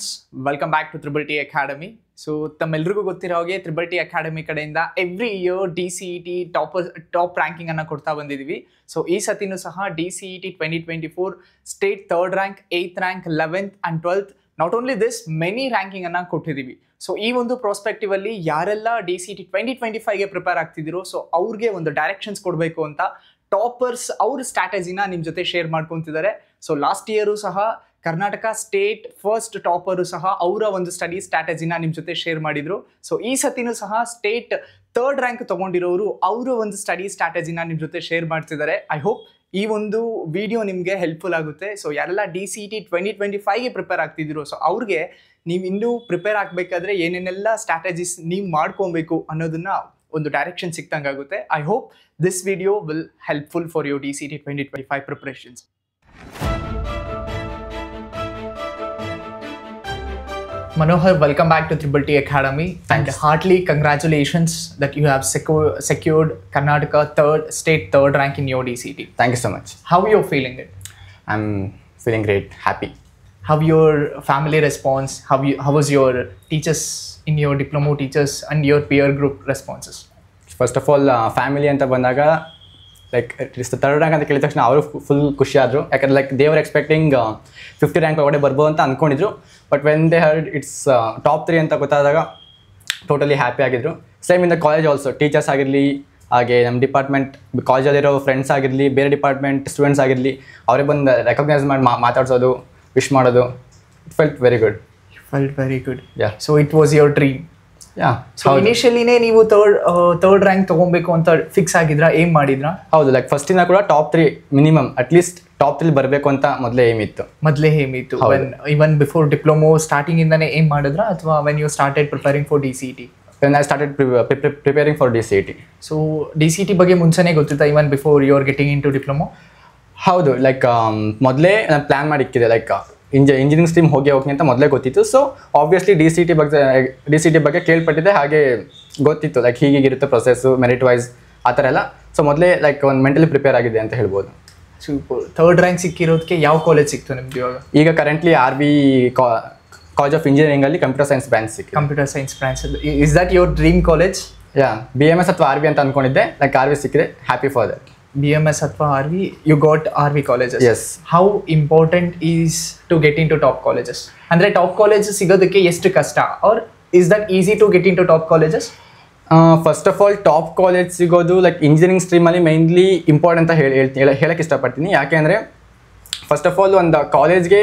Friends welcome back to triple T academy so ತಮ್ಮೆಲ್ರಿಗೂ ಗೊತ್ತಿರೋ ಹಾಗೆ ತ್ರಿಬಲ್ ಟಿ ಅಕಾಡೆಮಿ ಕಡೆಯಿಂದ every year D C E T topper top ರ್ಯಾಂಕಿಂಗನ್ನು ಕೊಡ್ತಾ ಬಂದಿದ್ದೀವಿ ಸೊ ಈ ಸತಿನೂ ಸಹ D C E T twenty twenty four state third rank eighth rank eleventh and twelfth not only this many ranking ರ್ಯಾಂಕಿಂಗನ್ನು ಕೊಟ್ಟಿದ್ದೀವಿ so ಈ ಒಂದು ಪ್ರಾಸ್ಪೆಕ್ಟಿವ್ ಅಲ್ಲಿ ಯಾರೆಲ್ಲ D C T twenty twenty ಫೈವ್ಗೆ ಪ್ರಿಪೇರ್ ಆಗ್ತಿದ್ರು ಸೊ ಅವ್ರಿಗೆ ಒಂದು ಡೈರೆಕ್ಷನ್ಸ್ ಕೊಡಬೇಕು ಅಂತ ಟಾಪರ್ಸ್ ಅವ್ರ ಸ್ಟ್ರಾಟಜಿನ ನಿಮ್ಮ ಜೊತೆ ಶೇರ್ ಮಾಡ್ಕೊತಿದ್ದಾರೆ ಸೊ ಲಾಸ್ಟ್ ಇಯರು ಸಹ ಕರ್ನಾಟಕ ಸ್ಟೇಟ್ ಫಸ್ಟ್ ಟಾಪರು ಸಹ ಅವರ ಒಂದು ಸ್ಟಡಿ ಸ್ಟ್ರಾಟಜಿನ ನಿಮ್ಮ ಜೊತೆ ಶೇರ್ ಮಾಡಿದರು ಸೊ ಈ ಸತಿನೂ ಸಹ ಸ್ಟೇಟ್ ತರ್ಡ್ ರ್ಯಾಂಕ್ ತೊಗೊಂಡಿರೋರು ಅವರ ಒಂದು ಸ್ಟಡಿ ಸ್ಟ್ರಾಟಜಿನ ನಿಮ್ಮ ಜೊತೆ ಶೇರ್ ಮಾಡ್ತಿದ್ದಾರೆ ಐ ಹೋಪ್ ಈ ಒಂದು ವಿಡಿಯೋ ನಿಮಗೆ ಹೆಲ್ಪ್ಫುಲ್ ಆಗುತ್ತೆ ಸೊ ಯಾರೆಲ್ಲ D C T twenty twenty ಫೈವ್ಗೆ ಪ್ರಿಪೇರ್ ಆಗ್ತಿದ್ರು ಸೊ ಅವ್ರಿಗೆ ನೀವು ಇನ್ನೂ ಪ್ರಿಪೇರ್ ಆಗಬೇಕಾದ್ರೆ ಏನೇನೆಲ್ಲ ಸ್ಟ್ರಾಟಜೀಸ್ ನೀವು ಮಾಡ್ಕೊಬೇಕು ಅನ್ನೋದನ್ನು ಒಂದು ಡೈರೆಕ್ಷನ್ ಸಿಕ್ತಂಗಾಗುತ್ತೆ I hope this video will helpful for you D C T twenty twenty five preparations Manohar, welcome back to Triple T Academy Thanks. and heartily congratulations that you have secu secured Karnataka third state third rank in your DCT. Thank you so much. How are you feeling it? I'm feeling great, happy. How your family response? How you, how was your teachers in your diploma teachers and your peer group responses? First of all, uh, family and the like it's third rank ಅಂತ ಕೇಳಿದ ತಕ್ಷಣ ಅವರು full ಖುಷಿ ಆದರು ಯಾಕಂದ್ರೆ like ದೇವರ್ expecting fifty rank ಒಳಗಡೆ ಬರ್ಬೋದು ಅಂತ ಅಂದ್ಕೊಂಡಿದ್ರು but when they heard it's top three ಅಂತ ಗೊತ್ತಾದಾಗ ಟೋಟಲಿ ಹ್ಯಾಪಿ ಆಗಿದ್ರು same in the college also teachers ಆಗಿರಲಿ ಹಾಗೆ ನಮ್ಮ ಡಿಪಾರ್ಟ್ಮೆಂಟ್ ಕಾಲೇಜಲ್ಲಿರೋ ಫ್ರೆಂಡ್ಸ್ ಆಗಿರಲಿ ಬೇರೆ ಡಿಪಾರ್ಟ್ಮೆಂಟ್ ಸ್ಟೂಡೆಂಟ್ಸ್ ಆಗಿರಲಿ ಅವರೇ ಬಂದು ರೆಕಗ್ನೈಸ್ ಮಾಡಿ ಮಾತಾಡ್ಸೋದು ವಿಶ್ ಮಾಡೋದು it felt very good felt very good so it was your dream yeah ಇನಿಷಿಯಲಿನೇ ನೀವು ಥರ್ಡ್ ಥರ್ಡ್ ರ್ಯಾಂಕ್ ತಗೊಬೇಕು ಅಂತ ಫಿಕ್ಸ್ ಆಗಿದ್ರ ಏಮ್ ಮಾಡಿದ್ರ ಹೌದು ಲೈಕ್ ಫಸ್ಟ್ ಇಂದ ಕೂಡ top three minimum at least top three ಬರಬೇಕು ಅಂತ ಮೊದಲೇ ಏಮ್ ಇತ್ತು ಮೊದಲೇ ಏಮ್ ಇತ್ತು ಇವನ್ ಬಿಫೋರ್ ಡಿಪ್ಲೊಮೋ ಸ್ಟಾರ್ಟಿಂಗ್ ಇಂದಾನೆ ಏಮ್ ಮಾಡಿದ್ರ ಅಥವಾ when you started preparing for D C T when I started preparing for D C T so D C T ಬಗ್ಗೆ ಮುಂಚೆನೇ ಗೊತ್ತಿತ್ತು even before you are getting in to diploma ಹೌದು like um, ಮೊದಲೇ ನಾನು plan ಮಾಡಿಕ್ಕಿದೆ like ಇಂಜ engineering stream ಹೋಗಿ ಹೋಗಿ ಅಂತ ಮೊದಲೇ ಗೊತ್ತಿತ್ತು so obviously D C T ಬಗ್ಗೆ ಡಿ ಸಿ ಟಿ ಬಗ್ಗೆ ಕೇಳ್ಪಟ್ಟಿದೆ ಹಾಗೆ ಗೊತ್ತಿತ್ತು ಲೈಕ್ ಹೀಗಿರುತ್ತೆ ಪ್ರೊಸೆಸ್ಸು ಮೆರಿಟ್ ವೈಸ್ ಆ ಥರ ಎಲ್ಲ ಸೊ ಮೊದಲೇ ಲೈಕ್ ಒಂದು ಮೆಂಟಲಿ ಪ್ರಿಪೇರ್ ಆಗಿದೆ ಅಂತ ಹೇಳ್ಬೋದು ಸೂಪರ್ ಥರ್ಡ್ ರ್ಯಾಂಕ್ ಸಿಕ್ಕಿರೋದಕ್ಕೆ ಯಾವ ಕಾಲೇಜ್ ಸಿಕ್ತು ನಿಮ್ಗೆ ಇವಾಗ ಈಗ ಕರೆಂಟ್ಲಿ ಆರ್ ಬಿ ಕಾ ಕಾಲೇಜ್ ಆಫ್ ಇಂಜಿನಿಯರಿಂಗಲ್ಲಿ ಕಂಪ್ಯೂಟರ್ ಸೈನ್ಸ್ ಬ್ರಾಂಚ್ ಸಿಕ್ಕಿ computer science branch is that your dream college yeah B M S ಅಥವಾ ಆರ್ ಬಿ ಅಂತ ಅಂದ್ಕೊಂಡಿದ್ದೆ ಲೈಕ್ ಆರ್ ಬಿ ಸಿಕ್ಕಿದೆ happy for that BMS Atva RV, you got RV colleges. Yes. How important is to get into top colleges? And the top colleges sigodake ಎಷ್ಟು ಕಷ್ಟ or is that easy to get into top colleges? First of all top college ಸಿಗೋದು like engineering ಸ್ಟ್ರೀಮಲ್ಲಿ mainly important ಅಂತ ಹೇಳಿ ಹೇಳ್ತೀನಿ ಹೇಳಕ್ಕೆ ಇಷ್ಟಪಡ್ತೀನಿ ಯಾಕೆಂದರೆ ಫಸ್ಟ್ ಆಫ್ ಆಲ್ ಒಂದು ಕಾಲೇಜ್ಗೆ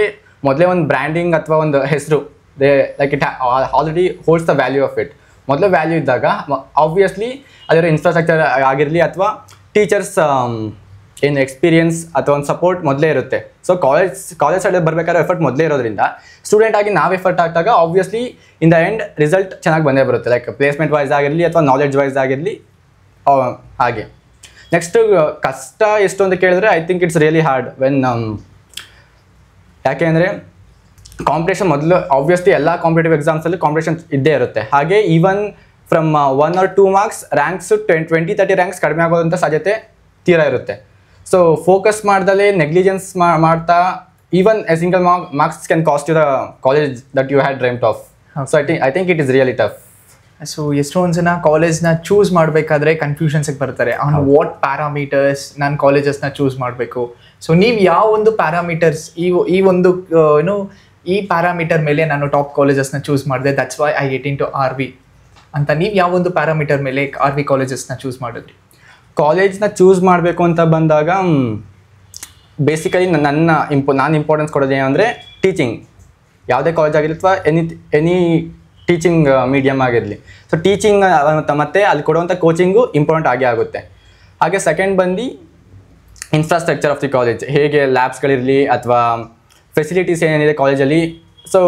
ಮೊದಲೇ ಒಂದು ಬ್ರ್ಯಾಂಡಿಂಗ್ ಅಥವಾ ಒಂದು ಹೆಸರು they like it already holds the value of it ಮೊದಲು ವ್ಯಾಲ್ಯೂ ಇದ್ದಾಗ ಆಬ್ವಿಯಸ್ಲಿ ಅದರ ಇನ್ಫ್ರಾಸ್ಟ್ರಕ್ಚರ್ ಆಗಿರಲಿ ಅಥವಾ ಟೀಚರ್ಸ್ ಏನು ಎಕ್ಸ್ಪೀರಿಯನ್ಸ್ ಅಥವಾ ಒಂದು ಸಪೋರ್ಟ್ ಮೊದಲೇ ಇರುತ್ತೆ ಸೊ ಕಾಲೇಜ್ ಕಾಲೇಜ್ ಸೈಡಲ್ಲಿ ಬರಬೇಕಾದ್ರೆ ಎಫರ್ಟ್ ಮೊದಲೇ ಇರೋದ್ರಿಂದ ಸ್ಟೂಡೆಂಟ್ ಆಗಿ ನಾವು ಎಫರ್ಟ್ ಹಾಕಿದಾಗ obviously in the end result ಚೆನ್ನಾಗಿ ಬಂದೇ ಬರುತ್ತೆ ಲೈಕ್ ಪ್ಲೇಸ್ಮೆಂಟ್ ವೈಸ್ ಆಗಿರಲಿ ಅಥವಾ ನಾಲೆಡ್ಜ್ ವೈಸ್ ಆಗಿರಲಿ ಹಾಗೆ ನೆಕ್ಸ್ಟು ಕಷ್ಟ ಎಷ್ಟು ಅಂತ ಕೇಳಿದ್ರೆ I think it's really hard when ಯಾಕೆ ಅಂದರೆ ಕಾಂಪಿಟೇಷನ್ ಮೊದಲು ಆಬ್ವಿಯಸ್ಲಿ ಎಲ್ಲ ಕಾಂಪಿಟೇಟಿವ್ ಎಕ್ಸಾಮ್ಸಲ್ಲಿ ಕಾಂಪಿಟೇಷನ್ ಇದ್ದೇ ಇರುತ್ತೆ ಹಾಗೆ even from one or two marks ranks ten twenty thirty ranks ಕಡಿಮೆ ಆಗೋದಂಥ ಸಾಧ್ಯತೆ ತೀರಾ ಇರುತ್ತೆ ಸೊ ಫೋಕಸ್ ಮಾಡ್ದಲೇ ನೆಗ್ಲಿಜೆನ್ಸ್ ಮಾಡ್ತಾ even a single mark marks can cost you the college that you had dream of so I think I think it is really tough so ಎಷ್ಟೊಂದು ಜನ ಕಾಲೇಜ್ನ choose ಮಾಡಬೇಕಾದ್ರೆ ಕನ್ಫ್ಯೂಷನ್ಸಿಗೆ ಬರ್ತಾರೆ ಆನ್ ವಾಟ್ ಪ್ಯಾರಾಮೀಟರ್ಸ್ ನಾನು ಕಾಲೇಜಸ್ನ choose ಮಾಡಬೇಕು so ನೀವು ಯಾವ ಒಂದು parameters ಈ ಈ ಒಂದು ಏನು uh, ಈ ಪ್ಯಾರಾಮೀಟರ್ ಮೇಲೆ ನಾನು ಟಾಪ್ ಕಾಲೇಜಸ್ನ ಚೂಸ್ ಮಾಡಿದೆ that's why I get in to R B ಅಂತ ನೀವು ಯಾವೊಂದು ಪ್ಯಾರಾಮೀಟರ್ ಮೇಲೆ ಆರ್ ವಿ ಕಾಲೇಜಸ್ನ ಚೂಸ್ ಮಾಡಿದ್ರಿ ಕಾಲೇಜ್ನ ಚೂಸ್ ಮಾಡಬೇಕು ಅಂತ ಬಂದಾಗ ಬೇಸಿಕಲಿ ನನ್ನ ಇಂಪೋ ನಾನು ಇಂಪಾರ್ಟೆನ್ಸ್ ಕೊಡೋದು ಏನಂದರೆ ಟೀಚಿಂಗ್ ಯಾವುದೇ ಕಾಲೇಜ್ ಆಗಿರಲಿ ಅಥವಾ ಎನಿ ಎನಿ ಟೀಚಿಂಗ್ ಮೀಡಿಯಮ್ ಆಗಿರಲಿ ಸೊ ಟೀಚಿಂಗ್ ಮತ್ತೆ ಅಲ್ಲಿ ಕೊಡುವಂಥ ಕೋಚಿಂಗು ಇಂಪಾರ್ಟೆಂಟ್ ಆಗೇ ಆಗುತ್ತೆ ಹಾಗೆ ಸೆಕೆಂಡ್ ಬಂದು ಇನ್ಫ್ರಾಸ್ಟ್ರಕ್ಚರ್ ಆಫ್ ದಿ ಕಾಲೇಜ್ ಹೇಗೆ ಲ್ಯಾಬ್ಸ್ಗಳಿರಲಿ ಅಥವಾ ಫೆಸಿಲಿಟೀಸ್ ಏನೇನಿದೆ ಕಾಲೇಜಲ್ಲಿ ಸೊ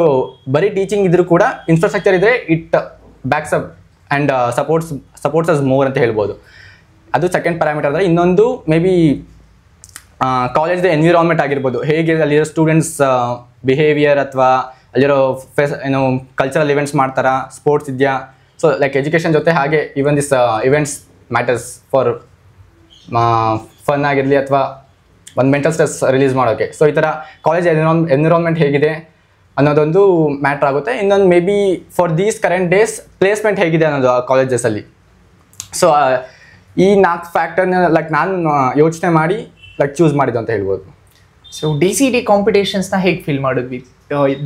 ಬರೀ ಟೀಚಿಂಗ್ ಇದ್ದರೂ ಕೂಡ ಇನ್ಫ್ರಾಸ್ಟ್ರಕ್ಚರ್ ಇದ್ದರೆ it backs up and supports supports us more ಅಂತ ಹೇಳ್ಬೋದು ಅದು ಸೆಕೆಂಡ್ ಪ್ಯಾರಾಮೀಟರ್ ಅಂದರೆ ಇನ್ನೊಂದು ಮೇ ಬಿ ಕಾಲೇಜ್ದ ಎನ್ವಿರಾನ್ಮೆಂಟ್ ಆಗಿರ್ಬೋದು ಹೇಗೆ ಅಲ್ಲಿರೋ ಸ್ಟೂಡೆಂಟ್ಸ್ ಬಿಹೇವಿಯರ್ ಅಥವಾ ಅಲ್ಲಿರೋ ಫೆಸ್ ಏನು ಕಲ್ಚರಲ್ ಇವೆಂಟ್ಸ್ ಮಾಡ್ತಾರಾ ಸ್ಪೋರ್ಟ್ಸ್ ಇದೆಯಾ ಸೊ ಲೈಕ್ ಎಜುಕೇಷನ್ ಜೊತೆ ಹಾಗೆ even this events matters for fun ಆಗಿರಲಿ ಅಥವಾ ಒಂದು ಮೆಂಟಲ್ ಸ್ಟ್ರೆಸ್ ರಿಲೀಸ್ ಮಾಡೋಕ್ಕೆ ಸೊ ಈ ಥರ ಕಾಲೇಜ್ ಎನ್ವಿರಾನ್ ಎನ್ವಿರಾನ್ಮೆಂಟ್ ಹೇಗಿದೆ ಅನ್ನೋದೊಂದು ಮ್ಯಾಟ್ರ್ ಆಗುತ್ತೆ ಇನ್ನೊಂದು maybe for these current days placement ಹೇಗಿದೆ ಅನ್ನೋದು ಆ ಕಾಲೇಜಸಲ್ಲಿ ಸೊ ಈ ನಾಲ್ಕು ಫ್ಯಾಕ್ಟರ್ನ ಲೈಕ್ ನಾನು ಯೋಚನೆ ಮಾಡಿ ಲೈಕ್ ಚೂಸ್ ಮಾಡಿದ್ದು ಅಂತ ಹೇಳ್ಬೋದು ಸೊ ಡಿ ಸಿ ಟಿ ಕಾಂಪಿಟೇಷನ್ಸ್ನ ಹೇಗೆ ಫೀಲ್ ಮಾಡಿದ್ವಿ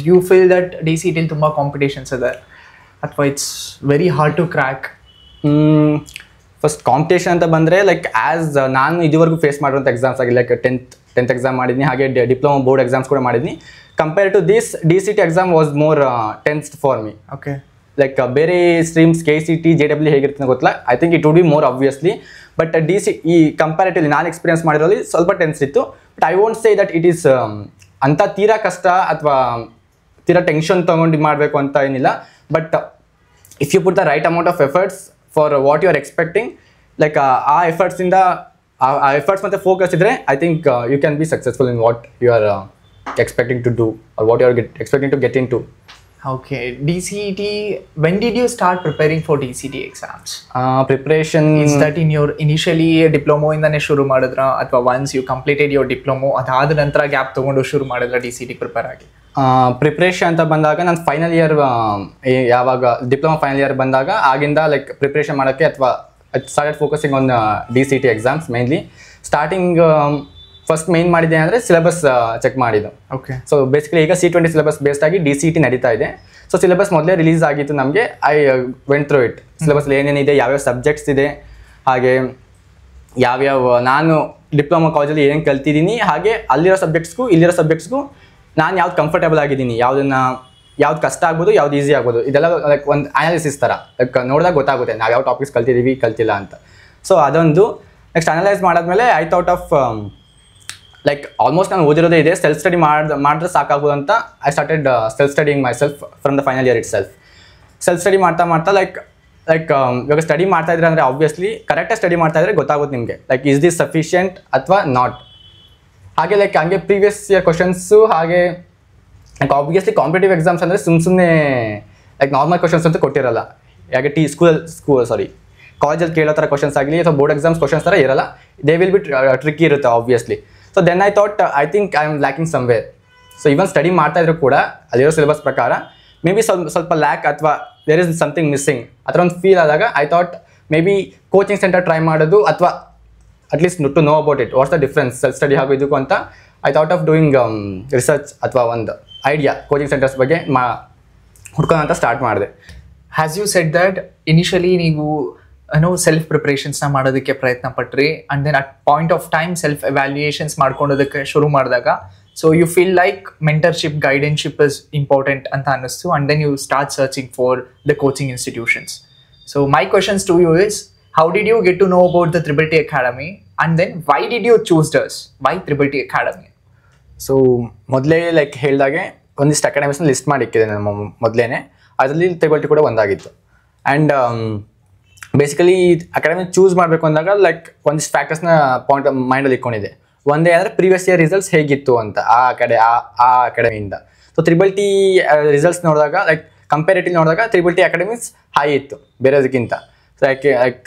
you feel that D C ಟಿಲಿ ತುಂಬ ಕಾಂಪಿಟೇಷನ್ಸ್ ಇದೆ ಅಥವಾ it's very hard to crack first competition ಅಂತ ಬಂದರೆ ಲೈಕ್ ಆ್ಯಸ್ ನಾನು ಇದುವರೆಗೂ ಫೇಸ್ ಮಾಡಿರೋಂಥ ಎಕ್ಸಾಮ್ಸ್ ಆಗಿ ಲೈಕ್ ಟೆಂತ್ ಟೆಂತ್ ಎಕ್ಸಾಮ್ ಮಾಡಿದ್ನಿ ಹಾಗೆ ಡಿಪ್ಲೊಮಾ ಬೋರ್ಡ್ ಎಕ್ಸಾಮ್ಸ್ ಕೂಡ ಮಾಡಿದ್ನಿ compare to this D C T exam was more tensed for me okay like ಬೇರೆ streams K C T J W ಹೇಗಿರುತ್ತೆ ಗೊತ್ತಿಲ್ಲ I think it would be more obviously but D C E comparatively ನಾನು experience ಮಾಡಿರೋಲ್ಲಿ ಸ್ವಲ್ಪ tense ಇತ್ತು but I won't say that it is ಅಂಥ ತೀರಾ ಕಷ್ಟ ಅಥವಾ um, ತೀರಾ ಟೆನ್ಷನ್ ತೊಗೊಂಡು ಮಾಡಬೇಕು ಅಂತ ಏನಿಲ್ಲ but if you put the right amount of efforts for what you are expecting like ಆ ಎಫರ್ಟ್ಸಿಂದ ಆ ಎಫರ್ಟ್ಸ್ ಮತ್ತು ಫೋಕಸ್ ಇದ್ದರೆ I think you can be successful in what you are expecting to do or what you're get, expecting to get into okay dcet when did you start preparing for dcet exams uh, preparation is that in your initially diploma ಇಂದಾನೆ ಶುರು ಮಾಡಿದ್ರ ಅಥವಾ once you completed your diploma ಅದಾದ ನಂತರ gap ತಗೊಂಡು ಶುರು ಮಾಡಿದ್ರ ಟಿ ಪ್ರಿಪೇರ್ e ಆಗಿ ಪ್ರಿಪ್ರೇಷನ್ uh, ಅಂತ ಬಂದಾಗ ನಾನು ಫೈನಲ್ ಇಯರ್ ಯಾವಾಗ ಡಿಪ್ಲೊಮೊ ಫೈನಲ್ ಇಯರ್ ಬಂದಾಗ ಆಗಿಂದ ಲೈಕ್ ಪ್ರಿಪ್ರೇಷನ್ ಮಾಡೋಕ್ಕೆ ಅಥವಾ started focusing on D C T exams mainly starting first main ಮಾಡಿದೆ ಅಂದರೆ ಸಿಲೆಬಸ್ ಚೆಕ್ ಮಾಡಿದ್ದು ಓಕೆ ಸೊ ಬೇಸಿಕಲಿ ಈಗ ಸಿ ಟ್ವೆಂಟಿ ಸಿಲೆಬಸ್ ಬೇಸ್ಡ್ ಆಗಿ ಡಿ ಸಿ ಟಿ ನಡೀತಾ ಇದೆ ಸೊ ಸಿಲೆಬಸ್ ಮೊದಲೇ ರಿಲೀಸ್ ಆಗಿತ್ತು ನಮಗೆ I went through it syllabus ಏನೇನಿದೆ ಯಾವ್ಯಾವ ಸಬ್ಜೆಕ್ಟ್ಸ್ ಇದೆ ಹಾಗೆ ಯಾವ್ಯಾವ ನಾನು ಡಿಪ್ಲೊಮಾ ಕಾಲೇಜಲ್ಲಿ ಏನೇನು ಕಲ್ತಿದ್ದೀನಿ ಹಾಗೆ ಅಲ್ಲಿರೋ ಸಬ್ಜೆಕ್ಟ್ಸ್ಗೂ ಇಲ್ಲಿರೋ ಸಬ್ಜೆಕ್ಟ್ಸ್ಗೂ ನಾನು ಯಾವ್ದು ಕಂಫರ್ಟೇಬಲ್ ಆಗಿದ್ದೀನಿ ಯಾವುದನ್ನು ಯಾವ್ದು ಕಷ್ಟ ಆಗ್ಬೋದು ಯಾವ್ದು ಈಸಿ ಆಗ್ಬೋದು ಇದೆಲ್ಲ ಲೈಕ್ ಒಂದು ಅನಾಲಿಸಿಸ್ ಥರ ಲೈಕ್ ನೋಡಿದಾಗ ಗೊತ್ತಾಗುತ್ತೆ ನಾವು ಯಾವ ಟಾಪಿಕ್ಸ್ ಕಲ್ತಿದ್ದೀವಿ ಕಲ್ತಿಲ್ಲ ಅಂತ ಸೊ ಅದೊಂದು ನೆಕ್ಸ್ಟ್ ಅನಲೈಸ್ ಮಾಡಾದ್ಮೇಲೆ I thought of like almost ನಾನು ಓದಿರೋದೇ ಇದೆ ಸೆಲ್ಫ್ ಸ್ಟಡಿ ಮಾಡ್ ಮಾಡಿದ್ರೆ ಸಾಕಾಗೋದು ಅಂತ I started self studying myself from the final year itself self study ಮಾಡ್ತಾ ಮಾಡ್ತಾ ಲೈಕ್ ಲೈಕ್ um, ಇವಾಗ ಸ್ಟಡಿ ಮಾಡ್ತಾ ಇದ್ರೆ ಅಂದರೆ ಆಬ್ವಿಯಸ್ಲಿ ಕರೆಕ್ಟಾಗಿ ಸ್ಟಡಿ ಮಾಡ್ತಾ ಇದ್ರೆ ಗೊತ್ತಾಗುತ್ತೆ ನಿಮಗೆ ಲೈಕ್ ಇಸ್ ದಿಸ್ ಸಫಿಷಿಯೆಂಟ್ ಅಥವಾ ನಾಟ್ ಹಾಗೆ ಲೈಕ್ ಹಂಗೆ ಪ್ರೀವಿಯಸ್ ಇಯರ್ ಕ್ವಶನ್ಸು ಹಾಗೆ ಲೈಕ್ ಆಬ್ವಿಯಸ್ಲಿ ಕಾಂಪಿಟೇಟಿವ್ ಎಕ್ಸಾಮ್ಸ್ ಅಂದರೆ ಸುಮ್ ಸುಮ್ಮನೆ ಲೈಕ್ ನಾರ್ಮಲ್ ಕ್ವಶನ್ಸ್ ಅಂತ ಕೊಟ್ಟಿರಲ್ಲ ಯಾಕೆ ಟಿ ಸ್ಕೂಲ್ ಸ್ಕೂಲ್ ಸಾರಿ ಕಾಲೇಜಲ್ಲಿ ಕೇಳೋ ಥರ ಕ್ವಶನ್ಸ್ ಆಗಲಿ ಅಥವಾ ಬೋರ್ಡ್ ಎಕ್ಸಾಮ್ಸ್ ಕ್ವಶನ್ಸ್ ಥರ ಇರಲ್ಲ ದೇ ವಿಲ್ ಬಿ ಟ್ರಿಕ್ ಇರುತ್ತೆ obviously so then I thought I think I am lacking somewhere so even study ಮಾಡ್ತಾ ಇದ್ರು ಕೂಡ ಅಲ್ಲಿರೋ ಸಿಲೆಬಸ್ ಪ್ರಕಾರ ಮೇ ಬಿ ಸ್ವಲ್ಪ ಸ್ವಲ್ಪ ಲ್ಯಾಕ್ ಅಥವಾ ದೇರ್ ಇಸ್ ಸಮಥಿಂಗ್ ಮಿಸ್ಸಿಂಗ್ ಆ ಥರ ಒಂದು ಫೀಲ್ ಆದಾಗ I thought maybe coaching centre try ಮಾಡೋದು ಅಥವಾ at least to know about it what's the difference self study ಹಾಗೂ ಇದಕ್ಕೂ ಅಂತ I thought of doing research ಅಥವಾ ಒಂದು ಐಡಿಯಾ ಕೋಚಿಂಗ್ ಸೆಂಟರ್ಸ್ ಬಗ್ಗೆ ಮಾ ಹುಡ್ಕೋಣ ಅಂತ ಸ್ಟಾರ್ಟ್ ಮಾಡಿದೆ has you set that initially ನೀವು ಏನೋ ಸೆಲ್ಫ್ ಪ್ರಿಪ್ರೇಷನ್ಸ್ನ ಮಾಡೋದಕ್ಕೆ ಪ್ರಯತ್ನ ಪಟ್ರಿ and then at point of time self evaluations ಮಾಡ್ಕೊಂಡೋದಕ್ಕೆ ಶುರು ಮಾಡಿದಾಗ so you feel like mentorship guidanceship is important ಅಂತ ಅನ್ನಿಸ್ತು and then you start searching for the coaching institutions so my questions to you is how did you get to know about the triple T T academy and then why did you choose does Y triple T academy so ಮೊದಲೇ like ಹೇಳಿದಾಗೆ ಒಂದಿಷ್ಟು ಅಕಾಡೆಮಿಸ್ನ list ಮಾಡಿಕ್ಕಿದೆ ನಮ್ಮ ನಾನು ಮೊದಲೇ ಅದರಲ್ಲಿ triple ಕೂಡ ಒಂದಾಗಿತ್ತು and basically academy choose ಮಾಡಬೇಕು ಅಂದಾಗ ಲೈಕ್ ಒಂದಿಷ್ಟು ಫ್ಯಾಕ್ಟರ್ಸ್ನ ಪಾಯಿಂಟ್ ಮೈಂಡಲ್ಲಿ ಇಟ್ಕೊಂಡಿದೆ ಒಂದೇ ಅಂದರೆ ಪ್ರೀವಿಯಸ್ ಇಯರ್ ರಿಸಲ್ಟ್ಸ್ ಹೇಗಿತ್ತು ಅಂತ ಆ ಕಡೆ ಆ ಆ ಅಕಾಡೆಮಿಯಿಂದ ಸೊ ತ್ರಿಬಲ್ ಟಿ ರಿಸಲ್ಟ್ಸ್ ನೋಡಿದಾಗ ಲೈಕ್ ಕಂಪೇರಿಟಿವ್ ನೋಡಿದಾಗ ತ್ರಿಬಲ್ ಟಿ ಅಕಾಡೆಮಿಸ್ ಹೈ ಇತ್ತು ಬೇರೆದಕ್ಕಿಂತ ಲೈಕ್ ಲೈಕ್